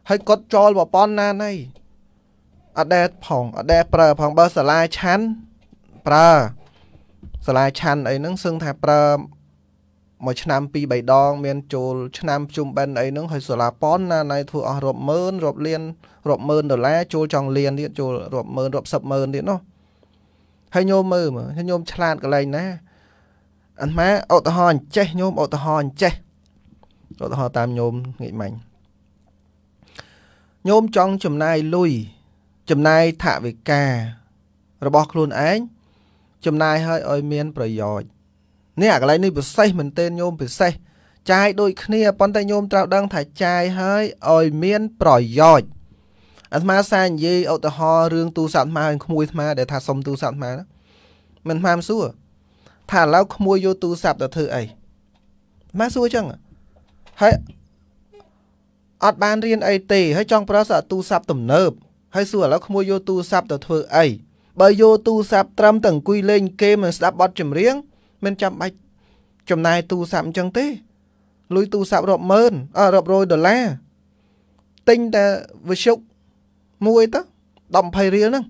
ហើយគាត់ចោលប្រព័ន្ធណាណៃអត់ដែរផងអត់ដែរប្រើផងបើសាលាឆាន់ប្រើសាលាឆាន់អីហ្នឹងសឹងថាប្រើមួយឆ្នាំពីរបីដងមាន ចូលឆ្នាំជុំបិណ្ឌអីហ្នឹងហើយសាលាប៉ុនណាណៃធ្វើអស់រាប់ម៉ឺនរាប់លានរាប់ម៉ឺនដុល្លារចូលចង់លានទៀតចូលរាប់ម៉ឺនរាប់សិបម៉ឺនទៀតនោះហើយញោមមើលមើលញោមឆ្លាតកន្លែងណាអាត្មាឧទាហរណ៍អញ្ចេះញោមឧទាហរណ៍អញ្ចេះឧទាហរណ៍តាមញោមងាកមាញ់ញោមចង់ចំណាយលុយចំណាយថវិការបស់ខ្លួនឯងចំណាយឲ្យឲ្យមានប្រយោជន៍នេះអាកន្លែងនេះពិសេសមែនទែនញោមពិសេស ចាយ ដូច គ្នាប៉ុន្តែញោមត្រូវដឹងថាចាយឲ្យឲ្យមានប្រយោជន៍អាត្មាសានិយាយឧទាហរណ៍រឿងទូរស័ព្ទថ្មឲ្យក្មួយថ្មដែលថាសុំទូរស័ព្ទថ្មណាមិនថ្មសួរថាឥឡូវក្មួយយកទូរស័ព្ទទៅធ្វើអីមកសួរចឹងហើយអត់បានរៀនអីទេហើយចង់ប្រើសាទូរស័ព្ទទំនើបហើយសួរឥឡូវក្មួយយកទូរស័ព្ទទៅធ្វើអីបើយកទូរស័ព្ទត្រឹមតែអង្គុយលេងគេមិនស្ដាប់បទចម្រៀងមិនចាំបាច់ចំណាយទូរស័ព្ទអញ្ចឹងទេលុយទូរស័ព្ទរាប់ម៉ឺនអឺរាប់រយដុល្លារទិញតែវិសុខមួយទៅ10 20រៀលហ្នឹង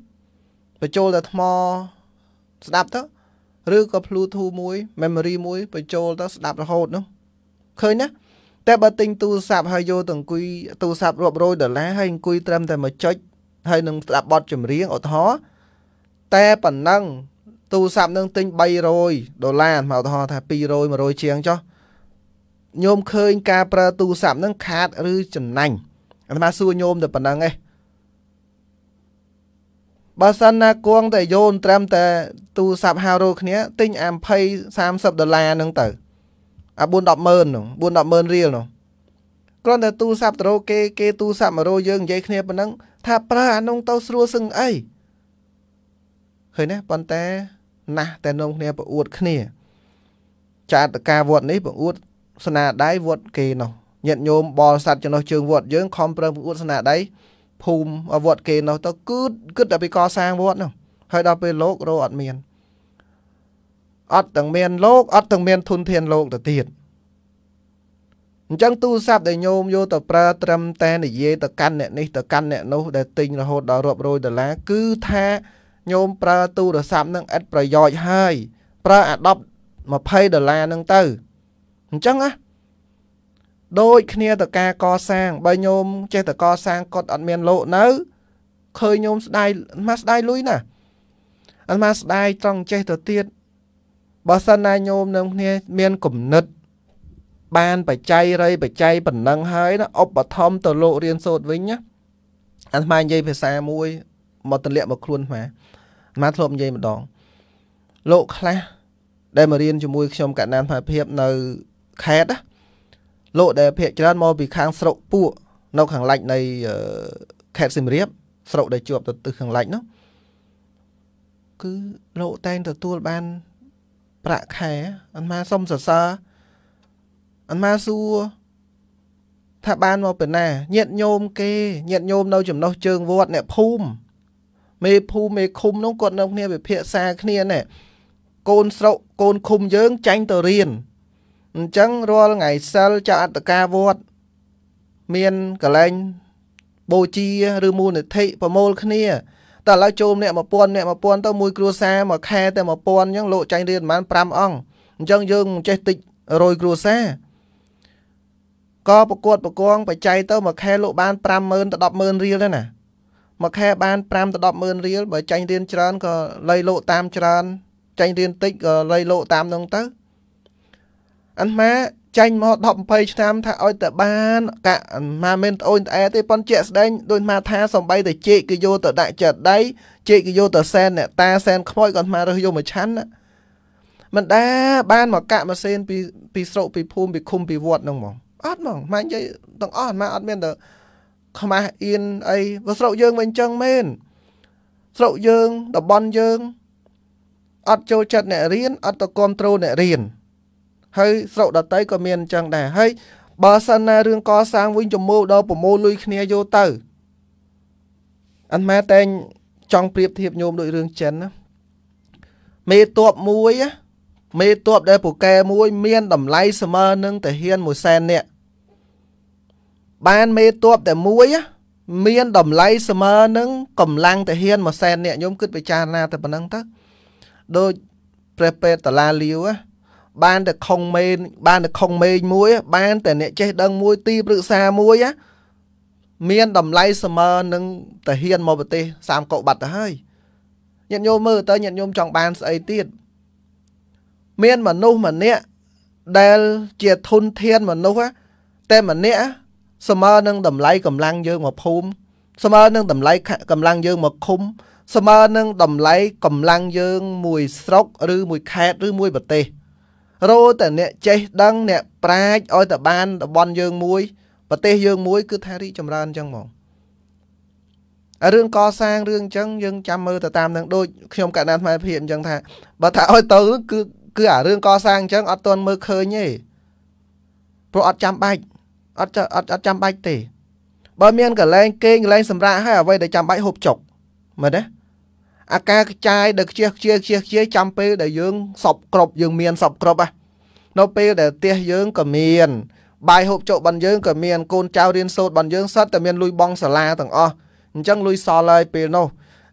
បញ្ចូលតែថ្មស្ដាប់ទៅឬក៏ Bluetooth មួយ memory មួយបញ្ចូលទៅស្ដាប់រហូតនោះឃើញណាតែបើទិញទូរស័ព្ទហើយយកទៅអង្គុយទូរស័ព្ទរាប់រយដុល្លារហើយអង្គុយត្រឹមតែមួយចុចហើយនឹងស្ដាប់បទចម្រៀងឧទាហរណ៍តែប៉ុណ្ណឹងទូរស័ព្ទនឹងទិញ300ដុល្លារមកឧទាហរណ៍ថា200 100ជាងចុះញោមឃើញការប្រើទូរស័ព្ទនឹងខាតឬចំណាញ់អាត្មាសួរញោមតែប៉ុណ្ណឹងឯងបើសិនណាគង់តែយោនត្រឹមតែទូរស័ព្ទហៅរោគ្នាទិញអា20 30ដុល្លារហ្នឹងទៅអា4 10ម៉ឺនហ្នឹង4 10ម៉ឺនរៀលហ្នឹងគ្រាន់តែទូរស័ព្ទទៅគេគេទូរស័ព្ទ100យើងនិយាយគ្នាប៉ុណ្ណឹងថាប្រើអានោះទៅស្រួលសឹងអីឃើញទេប៉ុន្តែណាស់តែនំគ្នាប្រអួតគ្នា ចាតការវត្តនេះប្រអួតស្នាដៃវត្តគេនោះញាតញោមបលសัตว์ចំណុះជើងវត្តយើងខំប្រឹងប្រអួតស្នាដៃភូមិវត្តគេនោះទៅគឺគិតតែពីកសាងវត្តនោះហើយដល់ពេលលោករកអត់មានអត់ទាំងមានលោកអត់ទាំងមានធនធានលោកទៅទៀតអញ្ចឹងទូរស័ព្ទដែលញោមយកទៅប្រើត្រឹមតែនិយាយទៅកាន់អ្នកនេះទៅកាន់អ្នកនោះដែលទិញរហូតដល់រាប់រយដុល្លារគឺថាញោមប្រើទូរស័ព្ទនឹងឥតប្រយោជន៍ហើយប្រើអា10 20ដុល្លារនឹងទៅអញ្ចឹងណាដូចគ្នាទៅការកសាងបើញោមចេះតែកសាងគាត់អត់មានលោកនៅឃើញញោមស្ដាយមកស្ដាយលុយណាអត់មកស្ដាយត្រង់ចេះទៅទៀតបើសិនណាញោមនឹងគ្នាមានគំនិត បានបច្ច័យរៃបច្ច័យប៉ុណ្ណឹងហើយណាឧបត្ថម្ភទៅលោករៀនសូត្រវិញណាអាត្មានិយាយភាសាមួយមកទម្លាក់មកខ្លួនអាអាម៉ាធ្លាប់និយាយម្ដងលោកខ្លះដែលមករៀនជាមួយខ្ញុំកណ្ដាលផលភាពនៅខេត្តណាលោក ដែលភាកច្រើនមកពីខាងស្រុកពួកនៅខាងលិចនៃខេត្តសៀមរាបស្រុកដែលជាប់ទៅទិសខាងលិចនោះគឺលោកតែងទទួលបានប្រាក់ខែអន្មាសុំសរសើរអន្មាសួរថាបានមកពីណាញាតញោមគេញាតញោមនៅចំណុះជើងវត្ត អ្នកភូមិមេភូមិមេឃុំនោះគាត់នៅគ្នាវិភាសាគ្នាណែកូនស្រុកកូនឃុំយើងចាញ់ទៅរៀនអញ្ចឹងរាល់ថ្ងៃសិលចៅអត្តកាវត្តមានកលែងបូជាឬមូលនិធិប្រមូលគ្នាតែឥឡូវចូលម្នាក់1000អ្នក1000ទៅមួយគ្រួសារមួយខែតែ1000អញ្ចឹងលោកចាញ់រៀនប្រហែល5អង្គអញ្ចឹងយើងមិនចេះតិចរយគ្រួសារក៏ប្រកួតប្រកងបច្ច័យទៅមួយខែលោកបាន50000ទៅ100000រៀលដែរណាមួយខែបាន5ទៅ100000រៀលបើចាញ់រៀនច្រើនក៏លៃលោកតាមច្រើនចាញ់រៀនតិចក៏លៃលោកតាមនឹងទៅអន្មាចាញ់មក10 20ឆ្នាំថាឲ្យតែបានកាក់ម៉ាមិនត្អូនត្អែទេប៉ុនជាក់ស្ដែងដូចម៉ាថាសំបីតែជែកគេយកទៅដាក់ចាត់ដៃជែកគេយកទៅសែនអ្នកតាសែនខ្មោចក៏ម៉ារើសយកមកឆាន់មិនដែរបានមកកាក់ម៉ាស៊ីនពីពីស្រុកពីភូមិពីឃុំពីវត្តហ្នឹងហ្មងអត់ហ្មងម៉ានិយាយទាំងអស់ម៉ាអត់មានតែខ្មាស់អៀនអីបើស្រុកយើងវិញអញ្ចឹងមែនស្រុកយើងតំបន់យើងអត់ចូលចិត្តអ្នករៀនអត់ទៅគ្រប់គ្រងអ្នករៀនហើយស្រុកដតីក៏មានអញ្ចឹងដែរហើយបើសិនណារឿងកសាងវិញជំមូលដល់ប្រមូលលុយគ្នាយកទៅអាត្មាតែងចង់ប្រៀបធៀបញោមដូចរឿងចិនណាមេតបមួយមេតបដែលពូកែមួយមានតម្លៃស្មើនឹងតាហាន1សែននាក់បានមេតបតែមួយ មានតម្លៃស្មើនឹងកម្លាំងទាហានមួយសែននាក់ខ្ញុំគិតពិចារណាតែប៉ុណ្្នឹងទៅដូចព្រះពេទ្យតាឡាលាវបានតែខុងមេនបានតែខុងមេមួយ បានតែអ្នកចេះដឹងមួយទីប្រឹក្សាមួយ មានតម្លៃស្មើនឹងទាហានមកប្រទេសសាមកុបាត់ទៅហើយញាតិញោមមើលទៅញាតិញោមចង់បានស្អីទៀតមានមនុស្សម្នាក់ដែលជាធនធានមនុស្សតែម្នាក់ស្មើនឹងតម្លៃកម្លាំងយើងមកភូមិស្មើនឹងតម្លៃកម្លាំងយើងមកឃុំស្មើនឹងតម្លៃកម្លាំងយើងមួយស្រុកឬមួយខេត្តឬមួយប្រទេសរោតែអ្នកចេះដឹងអ្នកប្រាជ្ញឲ្យតបានតំបន់យើងមួយប្រទេស យើងមួយគឺថារីចម្រើនអញ្ចឹងហ្មងរឿងកសាងរឿងអញ្ចឹងយើងចាំមើលទៅតាមនឹងដូចខ្ញុំកណ្ដាលផ្នែកភាពអញ្ចឹងថាបើថាឲ្យទៅគឺគឺអារឿងកសាងអញ្ចឹងអត់ទាន់មើលឃើញទេព្រោះអត់ចាំបាច់អត់អត់អត់ចាំបាច់ទេ បើមានកលែងគេងកលែងសម្រាប់ហើយអ្វីដែលចាំបាច់ហូបចុកមែនទេអាការកចាយដែលខ្ជិះខ្ជិះខ្ជិះខ្ជិះចាំពេលដែលយើងសពគ្រប់យើងមានសពគ្រប់ហ៎នៅពេលដែលផ្ទះយើងក៏មានបាយហូបចុកបានយើងក៏មានកូនចៅរៀនសូត្របានយើងសិតតែមានលុយបងសាលាទាំងអស់អញ្ចឹងលុយសល់ហើយពេលនោះ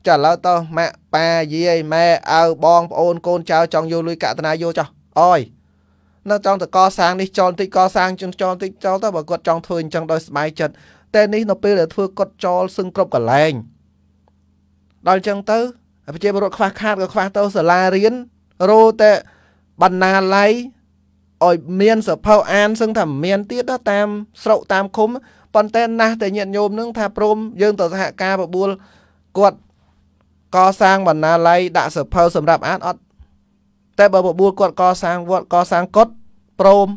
ចាឥឡូវតោះម៉ាក់ប៉ាយាយម៉ែអើបងប្អូនកូនចៅ ចង់យកលុយកាក់តាយោចោះអយនៅចង់តែកសាងនេះចន់តិចកសាងចន់ចន់តិចចោលទៅបើគាត់ចង់ធ្វើអញ្ចឹងដោយស្បែកចិត្តតែនេះនៅពេលដែលធ្វើគាត់ចោលសឹងគ្រប់កន្លែងដល់អញ្ចឹងទៅប្រជាពលរដ្ឋខ្វះខាតក៏ខ្វះទៅសាលារៀនរោតែបណ្ណាល័យឲ្យមានសភៅអានសឹងថាមានទៀតតាមស្រុកតាមឃុំប៉ុន្តែណាស់តែញាតិញោមនឹងថាព្រមយើងទៅសហការបបួលគាត់កសាងបណ្ណាល័យដាក់សភៅសម្រាប់អានអត់តែបើបបួលគាត់កសាងវត្តកសាងកុដព្រម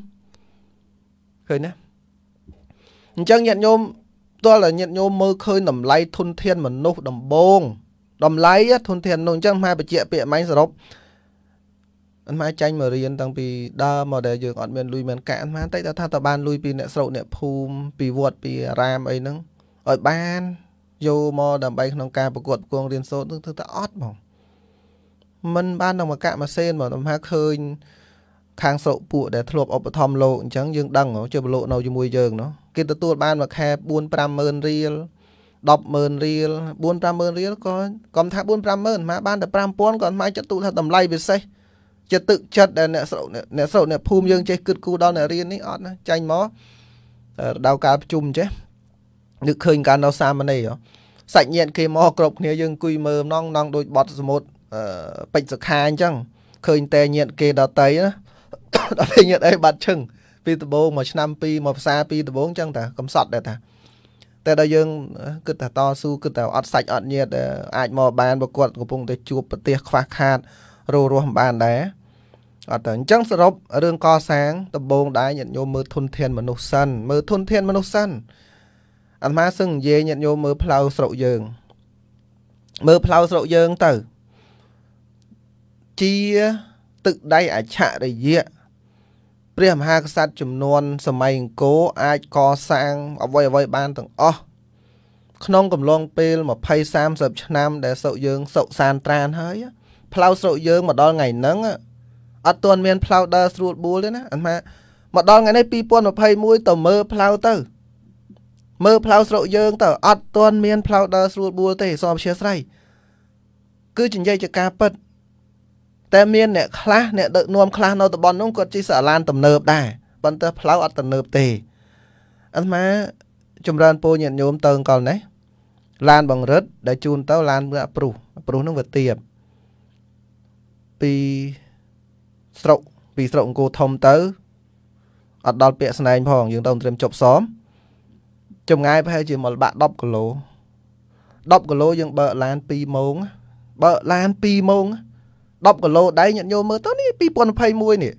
ឃើញណាអញ្ចឹងញាតិញោមទាល់តែញាតិញោមមើលឃើញតម្លៃធនធាន មនុស្សដំបូងតម្លៃធនធាននោះអញ្ចឹងម៉ែបច្ចៈពាក្យម៉ែសរុបអត់ម៉ែចាញ់មករៀនតាំងពីដើមមកដែលយើងអត់មានលុយមានកាក់អត់ម៉ែតែថាតើបានលុយពីអ្នកស្រុកអ្នកភូមិពីវត្តពីអារាមអីហ្នឹងឲ្យបានយកមកដើម្បីក្នុងការប្រកួតប្រគងរៀនសូត្រនឹងធ្វើតែអត់បងមិនបាននឹងមកកាក់ម៉ាស៊ីនមកតំហាឃើញខាងស្រុកពួកដែលធ្លាប់ឧបត្ថម្ភលោកអញ្ចឹងយើងដឹងជើបលោកនៅជាមួយយើងនោះគេទទួលបានមួយខែ4 50000រៀល100000រៀល4 50000រៀលក៏កំថា4 50000មកបានតែ5000ក៏មិនចិត្តទុថាតម្លៃពិសេសជាទឹកចិត្តដែលអ្នកស្រុកអ្នកស្រុកអ្នកភូមិយើងចេះគិតគូរដល់អ្នករៀននេះអត់ណាចាញ់មករដៅការប្រជុំចេះនឹកឃើញការនៅសាមណេរសាច់ញាតិគេមកគ្រប់គ្នាយើងអង្គុយមើលនងនងដូចបត់សមុទ្រពេជ្រសុខាអញ្ចឹងឃើញតែញាតគេដល់តៃណាដល់ពេលញាតអីបាត់ឈឹងពីដំបូងមួយឆ្នាំពីរមួយភាសាពីរដំបូងអញ្ចឹងតាកំសត់ដែរតាតែដល់យើងគិតថាតស៊ូគិតថាអត់សាច់អត់ញាតអាចមកបានបើគាត់កំពុងតែជួបប្រទេសខ្វះខាតរស់រស់មិនបានដែរអត់ទៅអញ្ចឹងសរុបរឿងកសាងដំបងដែរញាតិញោមមើលធនធានមនុស្សសិនមើលធនធានមនុស្សសិនអាត្មាសឹងនិយាយញាតិញោមមើលផ្លូវស្រុកយើងមើលផ្លូវស្រុកយើងទៅជាទឹកដៃអច្ឆរិយៈព្រះមហាក្សត្រចំនួន សម័យអង្គរអាចកសាងអ្វីអ្វីបានទាំងអស់ក្នុងកំឡុងពេល20 30ឆ្នាំ ដែលសុកយើងសុកសានត្រានហើយផ្លូវស្រុកយើងមកដល់ថ្ងៃហ្នឹងអត់ទាន់មានផ្លូវដើរស្រួលបួលទេណាអាត្មាមកដល់ថ្ងៃនេះ2021ទៅមើលផ្លូវទៅមើលផ្លូវស្រុកយើងទៅអត់ទាន់មានផ្លូវដើរស្រួលបួលទេសអមអធិស្ស្រ័យគឺជានិយាយជាការពិតតែមានអ្នកខ្លះអ្នកដឹកនាំខ្លះនៅតំបន់នោះគាត់ជិះសាឡាន ទំនើបដែរប៉ុន្តែផ្លូវអត់ទំនើបទេអាត្មា ចម្រើនពរញាតិញោមទៅកលនេះឡានបង្រិតដែលជូនទៅឡានព្រុសព្រុសនោះវាទៀបពីស្រុកពីស្រុកអង្គរធំទៅអត់ដល់ពាក់ស្នែងផង យើងទៅត្រៀមជប់សមចម្ងាយប្រហែលជាមកល្បាក់10គីឡូ10គីឡូយើងបើកឡាន2ម៉ោងបើកឡាន2ម៉ោង10គីឡូដែរញាតិញោមមើលទៅនេះ2021នេះ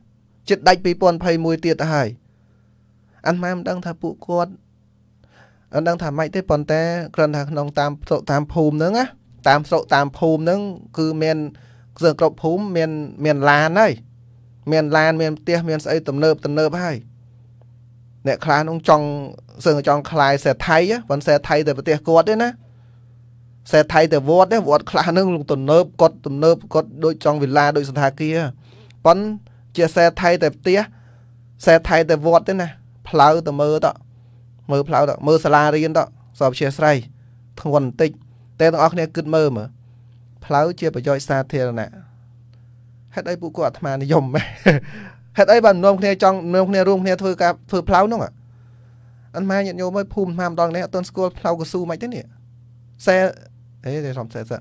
ជិតដាច់2021ទៀតទៅហើយអានម៉ែមិនដឹងថាពួកគាត់អត់ដឹងថាម៉េចទេប៉ុន្តែគ្រាន់ថាក្នុង តាមស្រុកតាមភូមិហ្នឹងណាតាមស្រុកតាមភូមិហ្នឹងគឺមានគឺគ្រប់ភូមិមានមានឡានហើយមានឡានមានផ្ទះមានស្អីទំនើបទំនើបហើយអ្នកខ្លះនោះចង់សឹងចង់คลายសេដ្ឋីប៉ុន្តែសេដ្ឋីទៅប្រទេសគាត់ទេណាសេដ្ឋីទៅវត្តទេវត្តខ្លះហ្នឹងទំនើបគាត់ទំនើបគាត់ដូចចង់វិឡាដូចសន្តាគារប៉ុនជាសេដ្ឋីទៅផ្ទះសេដ្ឋីទៅវត្តទេណាផ្លូវទៅមើលតមើលផ្លូវតមើលសាលារៀនតសពជាស្រ័យធ្ងន់បន្តិចតែទាំងអស់គ្នាគិតមើលមើលផ្លូវជាប្រយោជន៍សាធារណៈហេតុអីពួកគាត់អាត្មានិយមហេតុអីបាននាំគ្នាចង់នាំគ្នារួមគ្នាធ្វើការធ្វើផ្លូវហ្នឹងអាត្មាញាតិញោមអើយភូមិអាត្មាម្ដងនេះអត់ទាន់ស្គាល់ផ្លូវកស៊ូមិនទេនេះសេទេទេសំសិតអឺ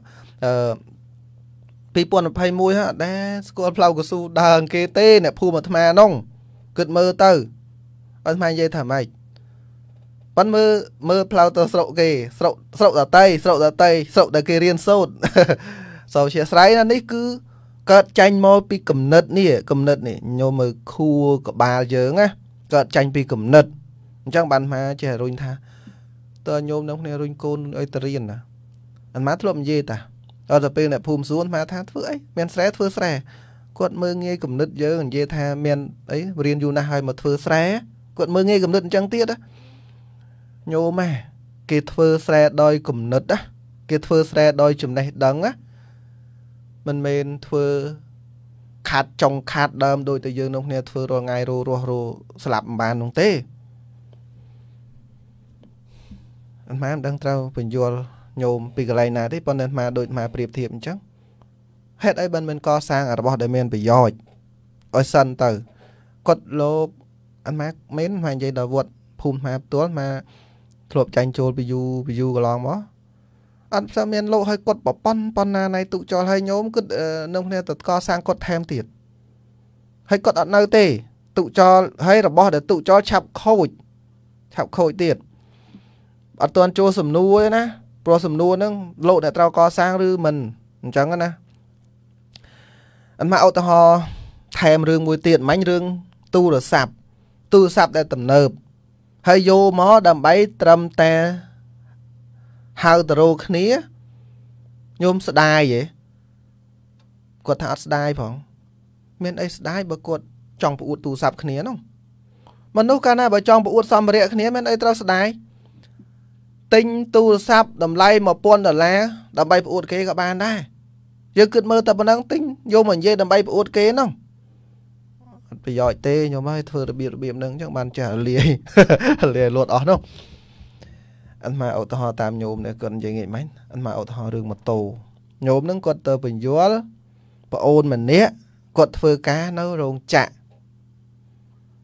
2021ហ่าដែរស្គាល់ផ្លូវកស៊ូដើរគេទេអ្នកភូមិអាត្មានោះគិតមើលទៅអាត្មានិយាយថាម៉េចប៉ិនមើលមើលផ្លូវទៅស្រុកគេស្រុកស្រុកដតៃស្រុកដតៃស្រុកដែលគេរៀនសូត្រសោជាស្រ័យណានេះគឺកើតចាញ់មកពីគំនិតនេះគំនិតនេះញោមមើលខួរក្បាលយើងណាកើតចាញ់ពីគំនិតអញ្ចឹងបានថាចេះរុញថាតើញោមនឹងគ្នារុញកូនឲ្យទៅរៀនណាអាត្មាធ្លាប់និយាយតាអត់ទៅពេលអ្នកភូមិសួនអាត្មាថាធ្វើអីមានស្រែធ្វើស្រែគាត់មើងងាយគំនិតយើងនិយាយថាមានអីរៀនយូរណាស់ហើយមកធ្វើស្រែគាត់មើងងាយគំនិតអញ្ចឹងទៀតញោមម៉ែគេធ្វើស្រែដោយគំនិតណាគេធ្វើស្រែដោយចំណេះដឹងណាមិនមែនធ្វើខាត់ចុងខាត់ដើមដោយតែយើងនោះគ្នាធ្វើរាល់ថ្ងៃរស់រស់រស់ស្លាប់មិនបាននោះទេអត់បានមិនដឹងត្រូវបញ្យល់ញោមពីកន្លែងណាទេប៉ុន្តែអាដូចអាប្រៀបធៀបអញ្ចឹងហេតុអីបានមិនកសាងរបស់ ដែលមានប្រយោជន៍ឲ្យសិនទៅគាត់លោកអាម៉ាក់មែនមកនិយាយដល់វត្តភូមិអាផ្ទាល់មកធ្លាប់ចាញ់ចូលពីយូពីយូកន្លងមកអត់ស្មានលោកឲ្យគាត់ប្រប៉ុនប៉ុណ្ណាណៃទុកចោលឲ្យញោមគិតនឹងគ្នាទៅកសាងគាត់ថែមទៀតហើយគាត់អត់នៅទេទុកចោលហើយរបស់ដែលទុកចោលឆាប់ខូចឆាប់ខូចទៀតអត់ទាន់ចូលសំណួរទេណាព្រោះសំណួរហ្នឹងលោកអ្នកត្រូវកសាងឬមិនអញ្ចឹងណាអត់មកឧទាហរណ៍ថែមរឿងមួយទៀតមិញរឿងទូរស័ព្ទទូរស័ព្ទដែលទំនើប ហើយយកមកដើម្បីត្រឹមតែហៅទៅរកគ្នាញោមស្ដាយហ៎គាត់ថាអត់ស្ដាយផង មានអីស្ដាយបើគាត់ចង់ប្អួតទូរស័ព្ទគ្នានោះមនុស្សកាលណាបើចង់ប្អួតសម្ភារៈគ្នាមានអីត្រូវស្ដាយទិញទូរស័ព្ទតម្លៃ1000ដុល្លារដើម្បីប្អួតគេក៏បានដែរយើងគិតមើលតែប៉ុណ្ណឹងទិញយកមកនិយាយដើម្បីប្អួតគេហ្នឹងអត់ប្រយោជន៍ទេខ្ញុំហើយធ្វើរបៀបរបៀបហ្នឹងអញ្ចឹងបានចេះលាយលាយលួតអស់នោះអត់មកឧទាហរណ៍តាមញោមនេះគាត់និយាយងាយមែនអត់មកឧទាហរណ៍រឿងម៉ូតូញោមហ្នឹងគាត់ទៅបញ្យល់ប្អូនម្នាក់គាត់ធ្វើការនៅរោងចក្រ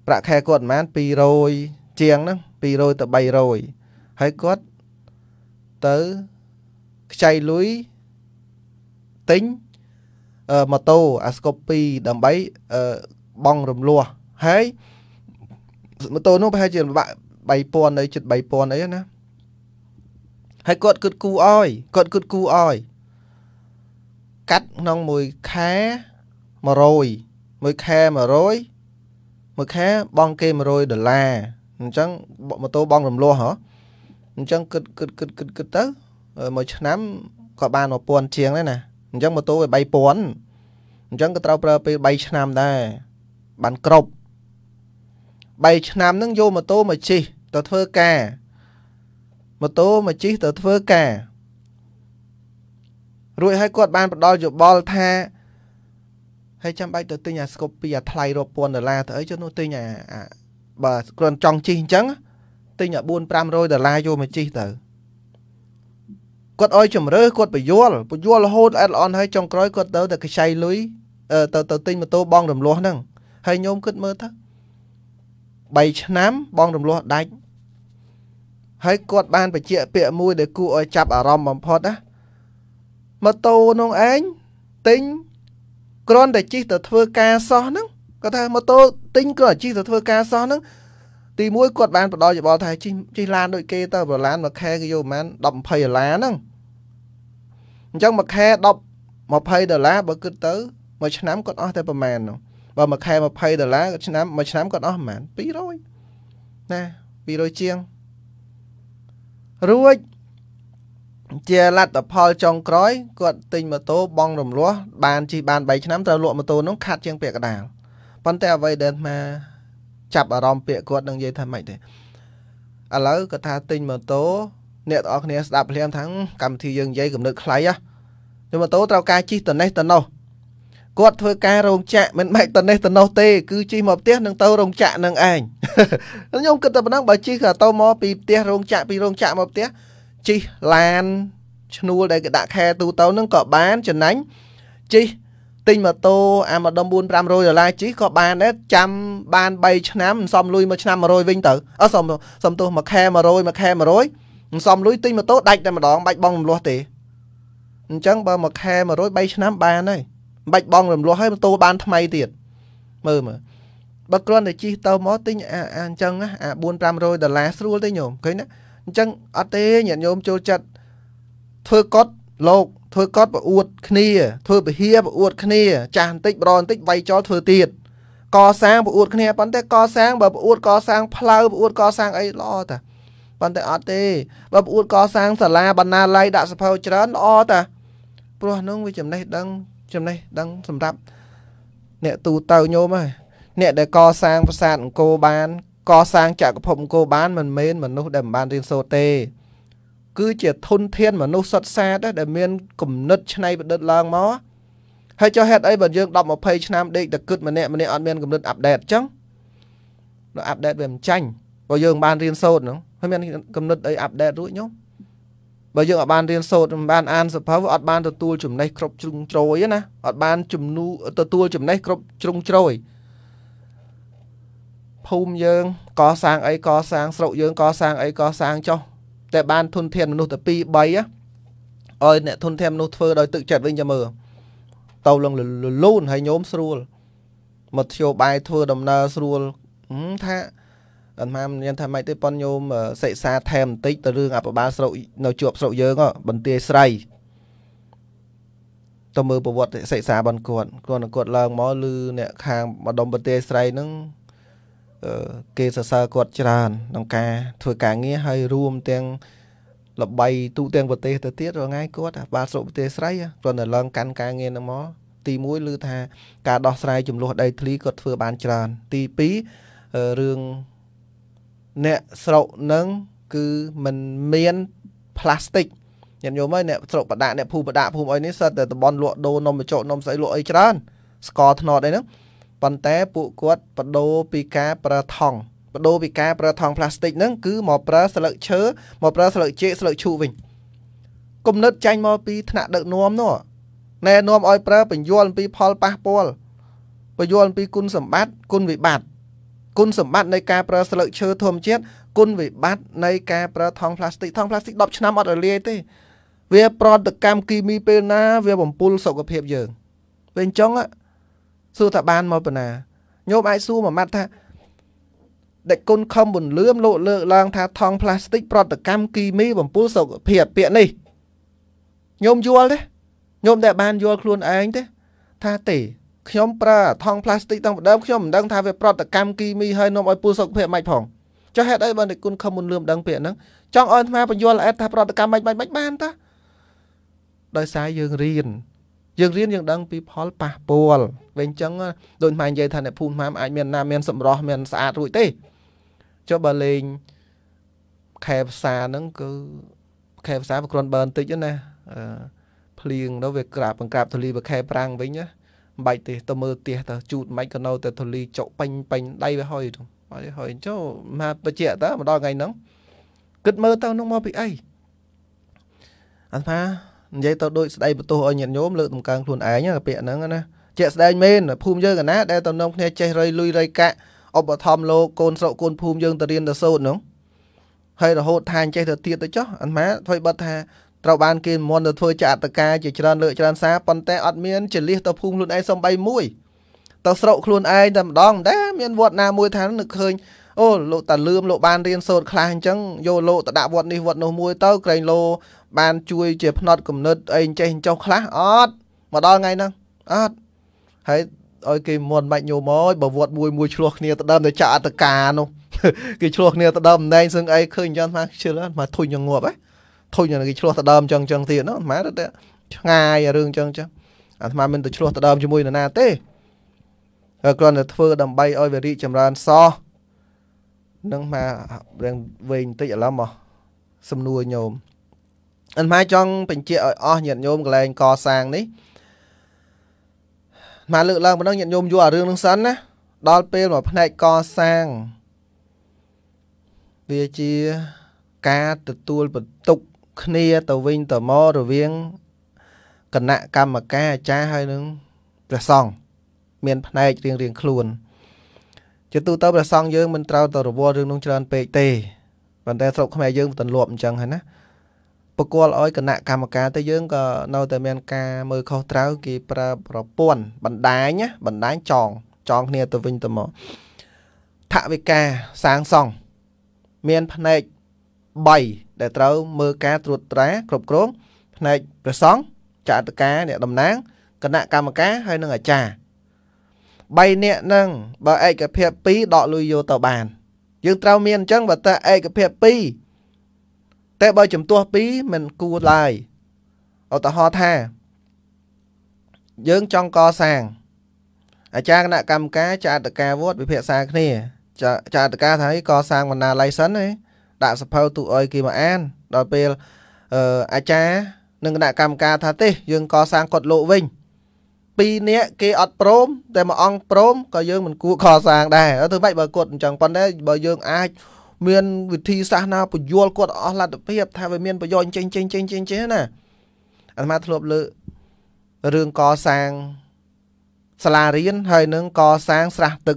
ប្រាក់ខែគាត់ប្រហែល200ជាងហ្នឹង200ទៅ300ហើយគាត់ទៅខ្ចីលុយទិញម៉ូតូអាស្កុប2ដើម្បីបងរំលោះហើយម៉ូតូនោះប្រហែលជាបាក់3000នៅជិត3000អីណាហើយគាត់គិតគូអោយគាត់គិតគូអោយកាត់ក្នុងមួយខែ100មួយខែ100មួយខែបងគេ100ដុល្លារអញ្ចឹងម៉ូតូបង រំលោះហ៎អញ្ចឹងគិតគិតគិតគិតគិតទៅមួយឆ្នាំក៏បាន1000ជាងដែរណាអញ្ចឹងម៉ូតូវា3000អញ្ចឹងក៏ត្រូវប្រើពេល3ឆ្នាំដែរបានគ្រប់3ឆ្នាំហ្នឹងយកម៉ូតូមកជិះទៅធ្វើការម៉ូតូមកជិះទៅធ្វើការ រួចហើយគាត់បានផ្ដល់យោបល់ថាហើយចាំបាច់ទៅទិញអាស្គប់ពីអាថ្លៃរាប់ពាន់ដុល្លារទៅអីចុះនោះទិញអាបើគ្រាន់ចង់ជិះអញ្ចឹងណាទិញឲ្យ4 500ដុល្លារយកមកជីកទៅគាត់ឲ្យជំរឿគាត់បញ្យល់បញ្យល់រហូតអត់អន់ហើយចុងក្រោយគាត់ទៅតែខ្ចីលុយទៅទៅទិញម៉ូតូបងរំលោះហ្នឹងហើយញោមគិតមើលទៅ3ឆ្នាំបងរំលោះដាច់ហើយគាត់បានបញ្ជាក់ពាក្យមួយដែលគួរឲ្យចាប់អារម្មណ៍បំផុតណាម៉ូតូនោះឯងទិញគ្រាន់តែជិះទៅធ្វើការសោះហ្នឹងគាត់ថាម៉ូតូទិញគ្រាន់តែជិះទៅធ្វើការសោះហ្នឹងទី1គាត់បានផ្ដល់យោបល់ថាជិះជិះឡានដូចគេទៅបើឡានមួយខែគេយកប្រហែល10 20ដុល្លារហ្នឹងអញ្ចឹងមួយខែ10 20ដុល្លារបើគិតទៅមួយឆ្នាំគាត់អស់តែប្រហែលនោះបើមួយខែ20ដុល្លារឆ្នាំមួយឆ្នាំគាត់អស់ប្រហែល200ណា200ជាងរួចជាលទ្ធផលចុងក្រោយគាត់ទិញម៉ូតូបងរំលោះបានជិះបាន3ឆ្នាំត្រូវលក់ម៉ូតូនោះខាត់ជាងពាក់កដាលប៉ុន្តែអ្វីដែលថាចាប់អារម្មណ៍ពាក្យគាត់នឹងនិយាយថាម៉េចទេឥឡូវគាត់ថាទិញម៉ូតូអ្នកទាំងអស់គ្នាស្ដាប់ភ្លាមថាកម្មវិធីយើងនិយាយកំណត់ខ្លៃហ៎ម៉ូតូត្រូវការជិះតនេះតនោះគាត់ធ្វើការរោងចក្រមិនបែកតនេះតនោះទេ គឺជិះមកផ្ទះនឹងទៅរោងចក្រនឹងឯងខ្ញុំគិតតែប៉ុណ្ណឹងបើជិះក៏ទៅមកពីផ្ទះរោងចក្រពីរោងចក្រមកផ្ទះជិះឡានឈ្នួលដែលគេដាក់ខែទូទៅនឹងក៏បានចំណាញ់ជិះទិញម៉ូតូអាមួយដុំ4 500ដុល្លារជិះក៏បានដែរចាំបាន3ឆ្នាំមិនសមលុយមួយឆ្នាំ100វិញទៅអឺសមសមទោសមួយខែ100មួយខែ100មិនសមលុយទិញម៉ូតូដាច់តែម្ដងបាច់បងរំលោះទេអញ្ចឹងបើមួយខែ100 3ឆ្នាំបានហើយបាច់បងរំលោះហើយម៉ូតូបាន ថ្មីទៀតមើលមើលបើគ្រាន់តែជិះទៅមកទិញអាអញ្ចឹងអា4 500ដុល្លារស្រួលទេញោមឃើញណាអញ្ចឹងអត់ទេញាតិញោមចូលចិត្តធ្វើកត់លោកធ្វើកត់ប្រអួត គ្នា ធ្វើពហិប្រអួតគ្នា ចាស់បន្តិចប្របន្តិចវាយចោលធ្វើទៀតកសាងប្រអួតគ្នាប៉ុន្តែកសាង បើប្រអួត កសាង ផ្លូវប្រអួតកសាងអីល្អតាប៉ុន្តែអត់ទេ បើប្រអួតកសាងសាលាបណ្ណាល័យដាក់សភៅច្រើនល្អតាព្រោះនោះវាចំណេះដឹងចំណេះដឹងសម្រាប់អ្នកទូទៅញោមហើយអ្នកដែលកសាងប្រាសាទអង្គរបានកសាងចក្រភពអង្គរបានមិនមែនមនុស្សដែលមិនបានរៀនសូត្រទេគឺជាធនធានមនុស្សសុទ្ធសាធដែលមានគំនិតឆ្នៃប្រឌិតឡើងមកហើយចុះហេតុអីបើយើង10 20ឆ្នាំដេកតែគិតម្នាក់ម្នាក់អត់មានគំនិតអាប់ដេតអញ្ចឹងដល់អាប់ដេតវាមិនចាញ់បើយើង បានរៀនសូត្រហ្នឹងហើយមានគំនិតអីអាប់ដេតរួចញោមបើយើងអត់បានរៀនសូត្រមិនបានអានសភៅអត់បានទទួលចំណេះគ្រប់ជ្រុងជ្រោយណាអត់បានជំនូទទួលចំណេះគ្រប់ជ្រុងជ្រោយភូមិយើង កសាងអីកសាងស្រុកយើងកសាងអីកសាងចុះតែបានធនធានមនុស្សទៅ2 3ឲ្យអ្នកធនធានមនុស្សធ្វើដោយទឹកចិត្តវិញចាំមើលទៅលងលូនហើយញោមស្រួលមកធ្យោបាយធ្វើដំណើរស្រួលថាអត់មកមានថាម៉េចទេប៉ុនញោមសិក្សាថែមបន្តិចទៅរឿងអបបាលស្រុកនៅជាប់ស្រុកយើងបន្ទាយស្រីទៅមើលប្រវត្តិសិក្សារបស់គាត់គាត់គាត់ឡើងមកឬអ្នកខាងម្ដុំបន្ទាយស្រីហ្នឹងគេសរសើរគាត់ច្រើនក្នុងការធ្វើការងារហើយរួមទាំងលបីទូទាំងប្រទេសទៅទៀតរងាយគាត់បាទស្រុកប្រទេសស្រីគាត់នៅឡើងកាន់ការងារហ្នឹងមកទី1ឮថាការដោះស្រាយចំនួនដីធ្លីគាត់ធ្វើបានច្រើន ទី2រឿងអ្នកស្រុកនឹងគឺมันមានផ្លាស្ទិកញាតិញោមហើយអ្នកស្រុកបដាក់អ្នកភូមិបដាក់ភូមិអីនេះសិតតែតំបន់លក់ដូរនំបញ្ចុកនំស្អីលក់អីច្រើនស្ករថ្នោតអីហ្នឹងប៉ុន្តែពួកគាត់បដូរពីការប្រើថង់បដូរពីការប្រើថង់ផ្លាស្ទិកហ្នឹងគឺមកប្រើស្លឹកឈើមកប្រើស្លឹកចេកស្លឹកឈូវិញគំនិតចាញ់មកពីថ្នាក់ដឹកនាំនោះណែនាំឲ្យប្រើបញ្យល់អំពីផលប៉ះពាល់បញ្យល់អំពីគុណសម្បត្តិគុណវិបត្តិគុណសម្បត្តិនៃការប្រើស្លឹកឈើធម្មជាតិគុណវិបត្តិនៃការប្រើថង់ផ្លាស្ទិកថង់ផ្លាស្ទិក10ឆ្នាំអត់រលាយទេ វាប្រតកម្មគីមីពេលណា វា បំពុលសុខភាពយើងពេលអញ្ចឹងសួរថាបានមកប៉ុណាញោមអាចសួរមួយម៉ាត់ថាដេចគុណខំបុនលឿមលោកលើកឡើងថាថង់ផ្លាស្ទិកប្រតិកម្មគីមីបំពុលសុខភាពពាក្យនេះញោមយល់ទេញោមតែបានយល់ខ្លួនឯងទេថាទេ ខ្ញុំប្រើថង់ផ្លាស្ទិកតាំងពីដើមខ្ញុំមិនដឹងថាវាប្រតិកម្មគីមីហើយនាំឲ្យពុលសុខភាពមិនផងចុះហេតុអីបើដេចគុណខំបុនលឿមដឹងពាក្យហ្នឹងចង់អោនអាត្មាបញ្យល់អែតថាប្រតិកម្មមិនមិនបានតាដោយសារយើងរៀនយើងរៀនយើងដឹងពីផលប៉ះពាល់វិញអញ្ចឹងដូចម៉ែនិយាយថាអ្នកភូមិម៉ាមអាចមានណាមានសម្រស់មានស្អាតរួចទេចុះបើលេងខែផ្សាហ្នឹងគឺខែផ្សាវាគ្រាន់បើបន្តិចណាភ្លៀងទៅវាក្រាបបង្ក្រាបធូលីប្រខែប្រាំងវិញណាមិនបាច់ទេទៅមើលទៀះទៅជូតមិនក៏នៅតែធូលី ចុកពេញពេញដៃវាហុយទៅអត់ហុយចុះមកបច្ចៈតើមកដល់ថ្ងៃហ្នឹងគិតមើលទៅនឹងមកពីអីអាត្មានិយាយទៅដូចស្ដីបន្ទោសឲ្យញាតិញោមលើកតម្កើងខ្លួនឯងណាពាក្យហ្នឹងណាជាក់ស្ដែងមែនភូមិយើងកណាដែលតំណងគ្នាចេះរៃលុយរៃកាក់ឧបត្ថម្ភលោកកូនស្រុកកូនភូមិយើងទៅរៀនទៅសូត្រហ្នឹងហើយរហូតថាចេះទៅទៀតទៅចោះអាត្មាធ្វើបាត់ថាត្រូវបានគេមន់ទៅធ្វើចាអត្តការជាច្រើនលើកច្រើនសារប៉ុន្តែអត់មានចលិះទៅភូមិខ្លួនឯងសំបីមួយទៅស្រុកខ្លួនឯងតែម្ដងដែរមានវត្តណាមួយថានឹកឃើញអូលោកតាលឿមលោកបានរៀនសូត្រខ្លះអញ្ចឹងយកលោកទៅដាក់វត្តនេះវត្តនោះមួយទៅក្រែងលោបានជួយជាភ្នត់គំនិតអីចេះចុះខ្លះអត់មកដល់ថ្ងៃហ្នឹងអត់ហើយឲ្យគេមន់មិនញោមអើយបើវត្តមួយមួយឆ្លោះគ្នាទៅដើមទៅចាក់អត្តកានោះគេឆ្លោះគ្នាទៅដើមណែងសឹងអីឃើញអញ្ចឹងថាជិលមកធុញញងាប់ហ៎ធុញគេឆ្លោះទៅដើមអញ្ចឹងអញ្ចឹងទៀតនោះអាត្មាទៅឆ្ងាយរឿងអញ្ចឹងអញ្ចឹងអាត្មាមិនទៅឆ្លោះទៅដើមជាមួយនរណាទេហើយគ្រាន់តែធ្វើដើម្បីឲ្យវារីកចម្រើនសោះនឹងមករឿងវែងបន្តិចឥឡូវមកសំនួរញោមអន្តម៉ែចង់បញ្ជាក់ឲ្យអស់ញាតិញោមកលែងកសាងនេះមកលើកឡើងម្ដងញាតិញោមយល់អារឿងនឹងសិនណាដល់ពេលមកផ្នែកកសាងវាជាការទទួលបន្ទុកគ្នា ទៅវិញទៅមករវាងគណៈកម្មការអាចារ្យហើយនឹងព្រះសង្ឃមាន ផ្នែករៀងរៀងខ្លួនជាទូទៅព្រះសង្ឃយើងមិនត្រូវទៅរវល់រឿងនោះច្រើនពេកទេប៉ុន្តែស្រុកខ្មែរយើងទន្លាប់អញ្ចឹងហើយណាប្រគល់ឲ្យគណៈកម្មការទៅយើងក៏នៅតែមានការមើលខុសត្រូវគេប្រើប្រព័ន្ធបណ្ដាញបណ្ដាញចងចងគ្នាទៅវិញទៅមកថវិកាសាងសង់មានផ្នែក3ដែលត្រូវមើលការត្រួតត្រាគ្រប់គ្រង ផ្នែកប្រសង់ចាត់ការ អ្នកតំណាងគណៈកម្មការហើយនិងអាចារ្យ3នាក់នឹងបើឯកភាព2ដកលុយយកទៅបាន យើងត្រូវមានអញ្ចឹងបើតើឯកភាព2តែបើជំទាស់ពីរមិនគួរឡើយឧទាហរណ៍ថាយើងចង់កសាងអាចារ្យគណៈកម្មការចាត់ការវត្តវិភាសាគ្នា ចាត់ការថាឲ្យកសាងបណ្ណាល័យសិនឯងដាក់សភៅទូឲ្យគេមកអានដល់ពេលអាចារ្យនិងគណៈកម្មការថាទេយើងកសាងគាត់លោកវិញ ពីរនាក់គេអត់ព្រមតែមួយអង្គព្រមក៏យើងមិនគួរកសាងដែរទៅម៉េចបើគាត់អញ្ចឹងប៉ុន្តែបើយើងអាចមានវិធីសាស្ត្រណាបញ្យល់គាត់អស់លទ្ធភាពថាវាមានប្រយោជន៍ចេញចេញចេញចេញចេញណាអាត្មាធ្លាប់លើរឿងកសាងសាលារៀនហើយនឹងកសាងស្រះទឹក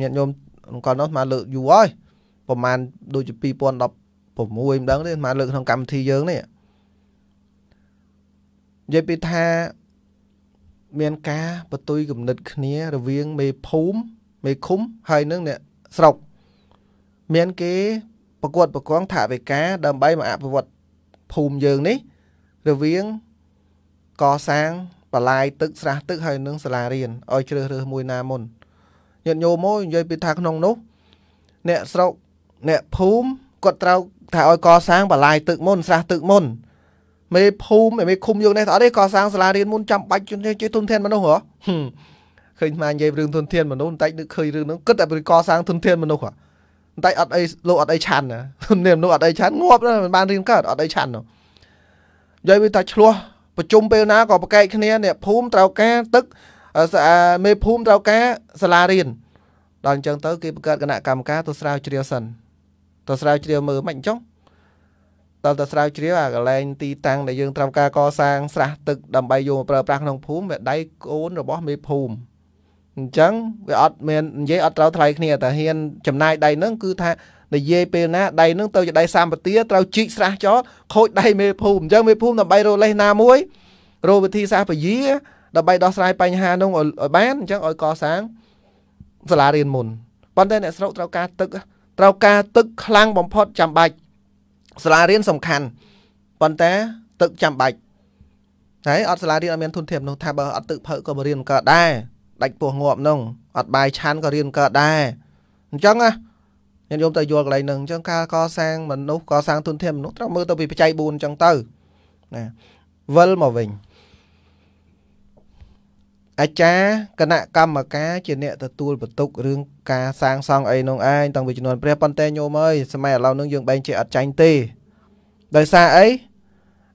ញាតិញោមក្នុងកាលនោះអាត្មាលើកយូរហើយប្រហែលដូចជា2016មិនដឹងទេអាត្មាលើកក្នុងកម្មវិធីយើងនេះនិយាយពីថាមានការបន្ទុយគំនិតគ្នា រវាង មេភូមិមេឃុំហើយនឹងអ្នកស្រុកមាន គេប្រកួតប្រកងថាវេការ ដើម្បីមកអភិវឌ្ឍភូមិយើងនេះ រវាងកសាងបលាយទឹកស្រះទឹកហើយនឹងសាលារៀនឲ្យជ្រើសរើសមួយណាមុនញាតិញោមមកនិយាយពីថាក្នុងនោះ អ្នកស្រុកអ្នកភូមិគាត់ត្រូវថាឲ្យកសាងបលាយទឹកមុនស្រះទឹកមុនមេភូមិមេឃុំយើងនេះអត់ទេកសាងសាលារៀនមុនចាំបាច់ជំនាញជិះទុនធានមនុស្សហ៎ឃើញស្មាននិយាយរឿងទុនធានមនុស្សបន្តិចនឹកឃើញរឿងហ្នឹងគិតតែពីកសាងទុនធានមនុស្សហ៎តែអត់អីលោកអត់អីឆាន់ណានាមនោះអត់អីឆាន់ងាប់ណាមិនបានរៀនកើតអត់អីឆាន់នោះយាយវាថាឆ្លោះប្រជុំពេលណាក៏ប្រកែកគ្នាអ្នកភូមិត្រូវការទឹកមេភូមិត្រូវការសាលារៀនដល់អញ្ចឹងទៅគេបង្កើតគណៈកម្មការទៅស្រាវជ្រាវសិនទៅស្រាវជ្រាវមើលមិនអញ្ចឹងដល់ទៅស្រាវជ្រាវអាកន្លែងទីតាំងដែលយើងត្រូវការកសាងស្រះទឹកដើម្បីយកមកប្រើប្រាស់ក្នុងភូមិវាដៃកូនរបស់មេភូមិអញ្ចឹងវាអត់មាននិយាយអត់ត្រូវថ្លៃគ្នាតែហ៊ានចំណាយដៃនឹងគឺថានិយាយពេលណាដៃនឹងទៅជាដៃសម្បទាត្រូវជីកស្រះចោលខូចដៃមេភូមិអញ្ចឹងមេភូមិដើម្បីរលេះណាមួយរោវិធីសាស្ត្របយាដើម្បីដោះស្រាយបញ្ហានោះឲ្យបានអញ្ចឹងឲ្យកសាងសាលារៀនមុនប៉ុន្តែអ្នកស្រុកត្រូវការទឹកត្រូវការទឹកខ្លាំងបំផុតចាំបាច់សាលារៀនសំខាន់ប៉ុន្តែទឹកចាំបាច់ហើយអត់សាលារៀនអត់មានធនធាននោះ ថាបើអត់ទឹកផើក៏មករៀនក៏ដែរដាច់ពោះងាប់នឹងអត់បាយឆាន់ក៏រៀនកើតដែរអញ្ចឹងណាញាតិញោមទៅយល់កន្លែងហ្នឹងអញ្ចឹងការកសាងមនុស្សកសាងទុនធានមនុស្សត្រូវមើលទៅពីបច្ច័យ4អញ្ចឹងទៅណាវិលមកវិញអាចារ្យគណៈកម្មការជាអ្នកទទួលបន្ទុករឿងការសាងសង់អីនោះឯងតាំងពីជំនាន់ព្រះប៉ុន្តែញោមអើយសម័យឥឡូវនឹងយើងបែងជាអត់ចាញ់ទេដោយសារអី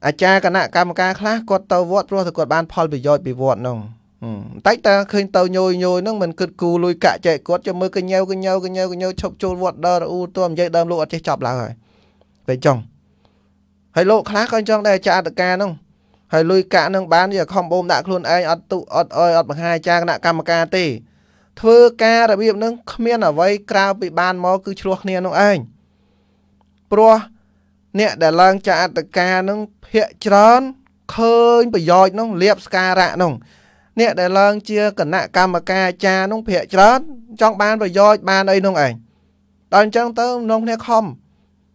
អាចារ្យគណៈកម្មការខ្លះគាត់ទៅវត្តព្រោះតែគាត់បាន ផលប្រយោជន៍ពីវត្តនោះតែតើឃើញទៅញយញយហ្នឹងមិនគិតគូលុយកាក់ចែកគាត់ចាំមើលកញ្ញើកញ្ញើកញ្ញើកញ្ញើឈប់ចូលវត្តដល់រអ៊ូទួមនិយាយដើមលោកអត់ចេះចប់ឡើយហើយពេលចង់ហើយលោកខ្លះក៏ចង់ដែរអាចារ្យអត្តការហ្នឹងហើយលុយកាក់ហ្នឹងបានវាខំបូមដាក់ខ្លួនឯងអត់ទុអត់អើយអត់បង្ហាយអាចារ្យគណៈកម្មការទេធ្វើការរបៀបហ្នឹងគ្មានអ្វីក្រៅពីបានមកគឺឆ្លោះគ្នានោះឯងព្រោះអ្នកដែលឡើងចាអត្តការហ្នឹងភាកច្រើនឃើញប្រយោជន៍ហ្នឹងលៀបស្ការៈហ្នឹងអ្នកដែលឡើងជាគណៈកម្មការអាចារ្យនោះភាកច្រើនចង់បានប្រយោជន៍បានអីនោះឯងដល់អញ្ចឹងទៅនងគ្នាខំ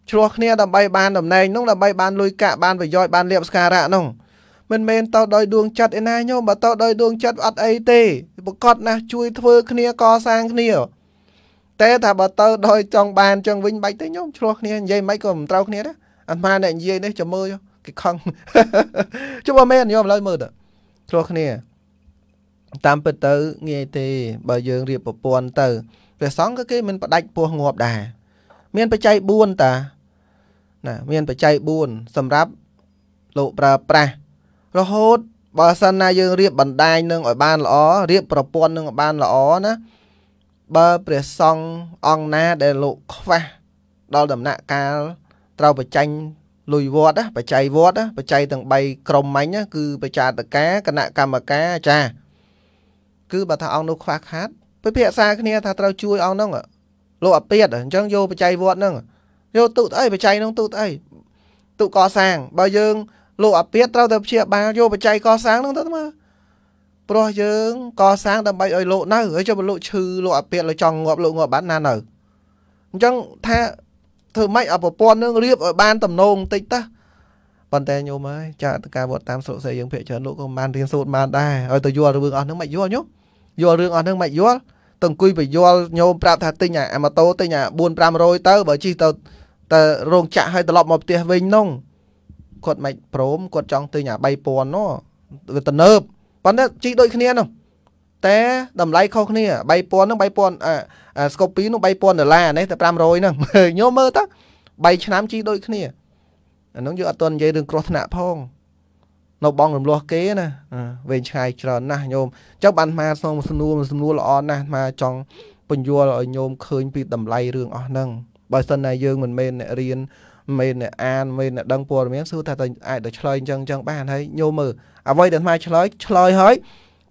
ឆ្លោះគ្នាដើម្បីបានតំណែងនោះដើម្បីបានលុយកាក់បានប្រយោជន៍បានលៀបស្ការៈនោះមិនមែនតោដោយដួងចិត្តឯណាញោមបើតោដោយដួងចិត្តអត់អីទេប្រកបណាស់ជួយធ្វើគ្នាកសាងគ្នាតែថាបើតើដោយចង់បានចឹងវិញបាច់ទៅញោមឆ្លោះគ្នានិយាយមិនក៏មិនត្រូវគ្នាដែរអាត្មាអ្នកនិយាយនេះចាំមើលគេខឹងចាំមើលមែនញោមឡើយមើលទៅឆ្លោះគ្នាតាមពិតទៅ ងាយទេបើយើងរៀបប្រព័ន្ធទៅព្រះសង្ឃក៏គេមានផ្ដាច់ពោះងាប់ដែរមានបច្ច័យ4តា ណាមានបច្ច័យ4សម្រាប់លោកប្រើប្រាស់រហូតបើសិនណាយើងរៀបបណ្ដាញនឹងឲ្យបានល្អរៀបប្រព័ន្ធនឹងឲ្យបានល្អណាបើព្រះសង្ឃអង្គណាដែលលោកខ្វះដល់ដំណាក់កាលត្រូវបច្ចាញ់លុយវត្តបច្ច័យវត្តបច្ច័យទាំង3ក្រុមមិញគឺបច្ចាតកាគណៈកម្មការអាចារ្យគឺបើថាអង្គនោះខ្វះខាតពិភាក្សាគ្នាថាត្រូវជួយអង្គហ្នឹងលោកអាពាតអញ្ចឹងយកបច្ច័យវត្តហ្នឹងយកទូតអីបច្ច័យហ្នឹងទូតអីទូតកសាងបើយើងលោកអាពាតត្រូវតែព្យាបាលយកបច្ច័យកសាងហ្នឹងទៅមើលព្រោះយើងកសាងដើម្បីឲ្យលោកនៅហើយចុះបើលោកឈឺលោកអាពាតលោកចង់ងាប់លោកងាប់បានណានៅអញ្ចឹងថាធ្វើម៉េចឲ្យប្រព័ន្ធនឹងរៀបឲ្យបានតំណងតិចតាប៉ុន្តែញោមហើយចាតការវត្តតាមស្រុកសេយើងភាកច្រើនលោកក៏មិនបានរៀនសូត្របានដែរឲ្យទៅយល់រឿងអស់ហ្នឹងមិនយល់ញោមយល់រឿងអស់ហ្នឹងមិនយល់ទៅអង្គុយបយល់ញោមប្រាប់ថាទិញអាម៉ូតូទិញអា4 500ទៅបើជិះទៅទៅរោងចក្រឲ្យត្រឡប់មកផ្ទះវិញនោះគាត់មិនព្រមគាត់ចង់ទិញអា3000នោះវាទៅនើបប៉ុន្តែជិះដូចគ្នានោះតែតម្លៃខុសគ្នា3000ហ្នឹង3000អាស្កូពីនោះ3000ដុល្លារនេះតែ500ហ្នឹងញោមមើលទៅ3ឆ្នាំជីដូចគ្នាអានោះយើងអត់ទាន់និយាយរឿងគ្រោះថ្នាក់ផងនៅបងរំលោះគេណាវែងឆ្ងាយច្រើនណាស់ញោមចុះបានអាស្នងសំណួរសំណួរល្អណាស់អាចង់បញ្យល់ឲ្យញោមឃើញពីតម្លៃរឿងអស់ហ្នឹងបើសិនតែយើងមិនមែនអ្នករៀនមិនអ្នកអានមិនអ្នកដឹងព័ត៌មានសួរថាតើអាចទៅឆ្លើយអញ្ចឹងអញ្ចឹងបានហើយញោមមើលអ្វីដែលអាឆ្លើយឆ្លើយហើយ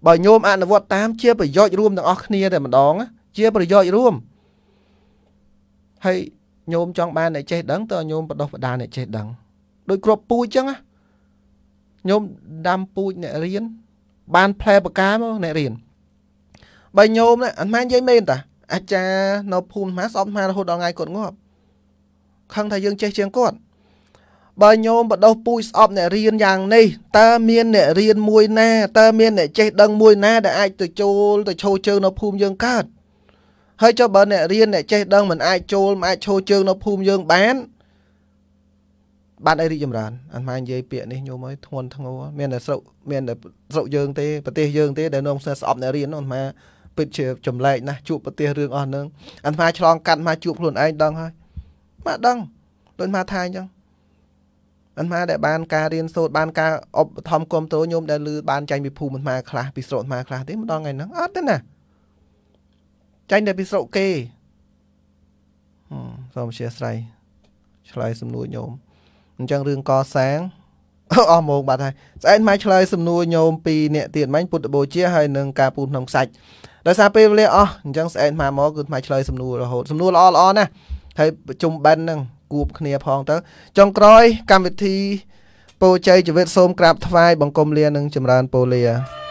បើញោមអនុវត្តតាម ជាប្រយោជន៍រួមទាំងអស់គ្នាតែម្ដង ជាប្រយោជន៍រួមហើយញោមចង់បានអ្នកចេះដឹងតើញោមបដោះបដាអ្នកចេះដឹងដោយគ្របពូជអញ្ចឹងណាញោមដាំពូជអ្នករៀនបានផ្លែប្រកាមកអ្នករៀនបើញោមអាម៉ានិយាយមែនតាអាចារ្យនៅភូមិម៉ាស្អប់ម៉ារហូតដល់ថ្ងៃគាត់ងាប់ខឹងថាយើងចេះជាងគាត់បើញោមបដោះពូជស្អប់អ្នករៀនយ៉ាងនេះតើមានអ្នករៀនមួយ ណាតើមានអ្នកចេះដឹងមួយណា ដែលអាចទៅចូលទៅឈោជើងនៅភូមិយើងកើតហើយចុះបើអ្នករៀនអ្នកចេះដឹងមិនអាចចូលមិនអាចឈោជើងនៅភូមិយើងបានបានអីរីកចម្រើនអាត្មានិយាយពាក្យនេះញោមអើយធ្ងន់ធ្ងរមានតែស្រុកមានតែស្រុកយើងទេប្រទេសយើងទេដែលនាំស្អប់អ្នករៀននោះអាត្មាពិតជាចម្លែកណាស់ជួបប្រទេសរឿងអស់ហ្នឹងអាត្មាឆ្លងកាត់មកជួបខ្លួនឯងដឹងហើយមកដឹងដូចមកថាអញ្ចឹងអាត្មាដែល បានការរៀនសូត្របានការអប់ធម្មគ្រប់តោញោមដែលលឺបានចាញ់ពីភូមិអាត្មាខ្លះពីស្រុកអាត្មាខ្លះទេម្ដងថ្ងៃហ្នឹងអត់ទេណាចាញ់តែពីស្រុកគេសូមអធិស្ឋានឆ្លើយសំណួរញោមអញ្ចឹងរឿងកសាងអស់មកបាត់ហើយស្អែកម៉ៃឆ្លើយសំណួរញោមពីអ្នកទៀតម៉ាញ់ពុទ្ធបូជាហើយនឹងការពូនក្នុងខ្សាច់ដោយសារពេលវេលាអស់អញ្ចឹងស្អែកម៉ាមកគឺម៉ៃឆ្លើយសំណួររហូតសំណួរល្អល្អណាស់ហើយប្រជុំបិណ្ឌហ្នឹងគួបគ្នាផងទៅចុងក្រោយកម្មវិធីពោជ័យជីវិតសូមក្រាបថ្វាយបង្គំលានឹងចម្រើនពូលា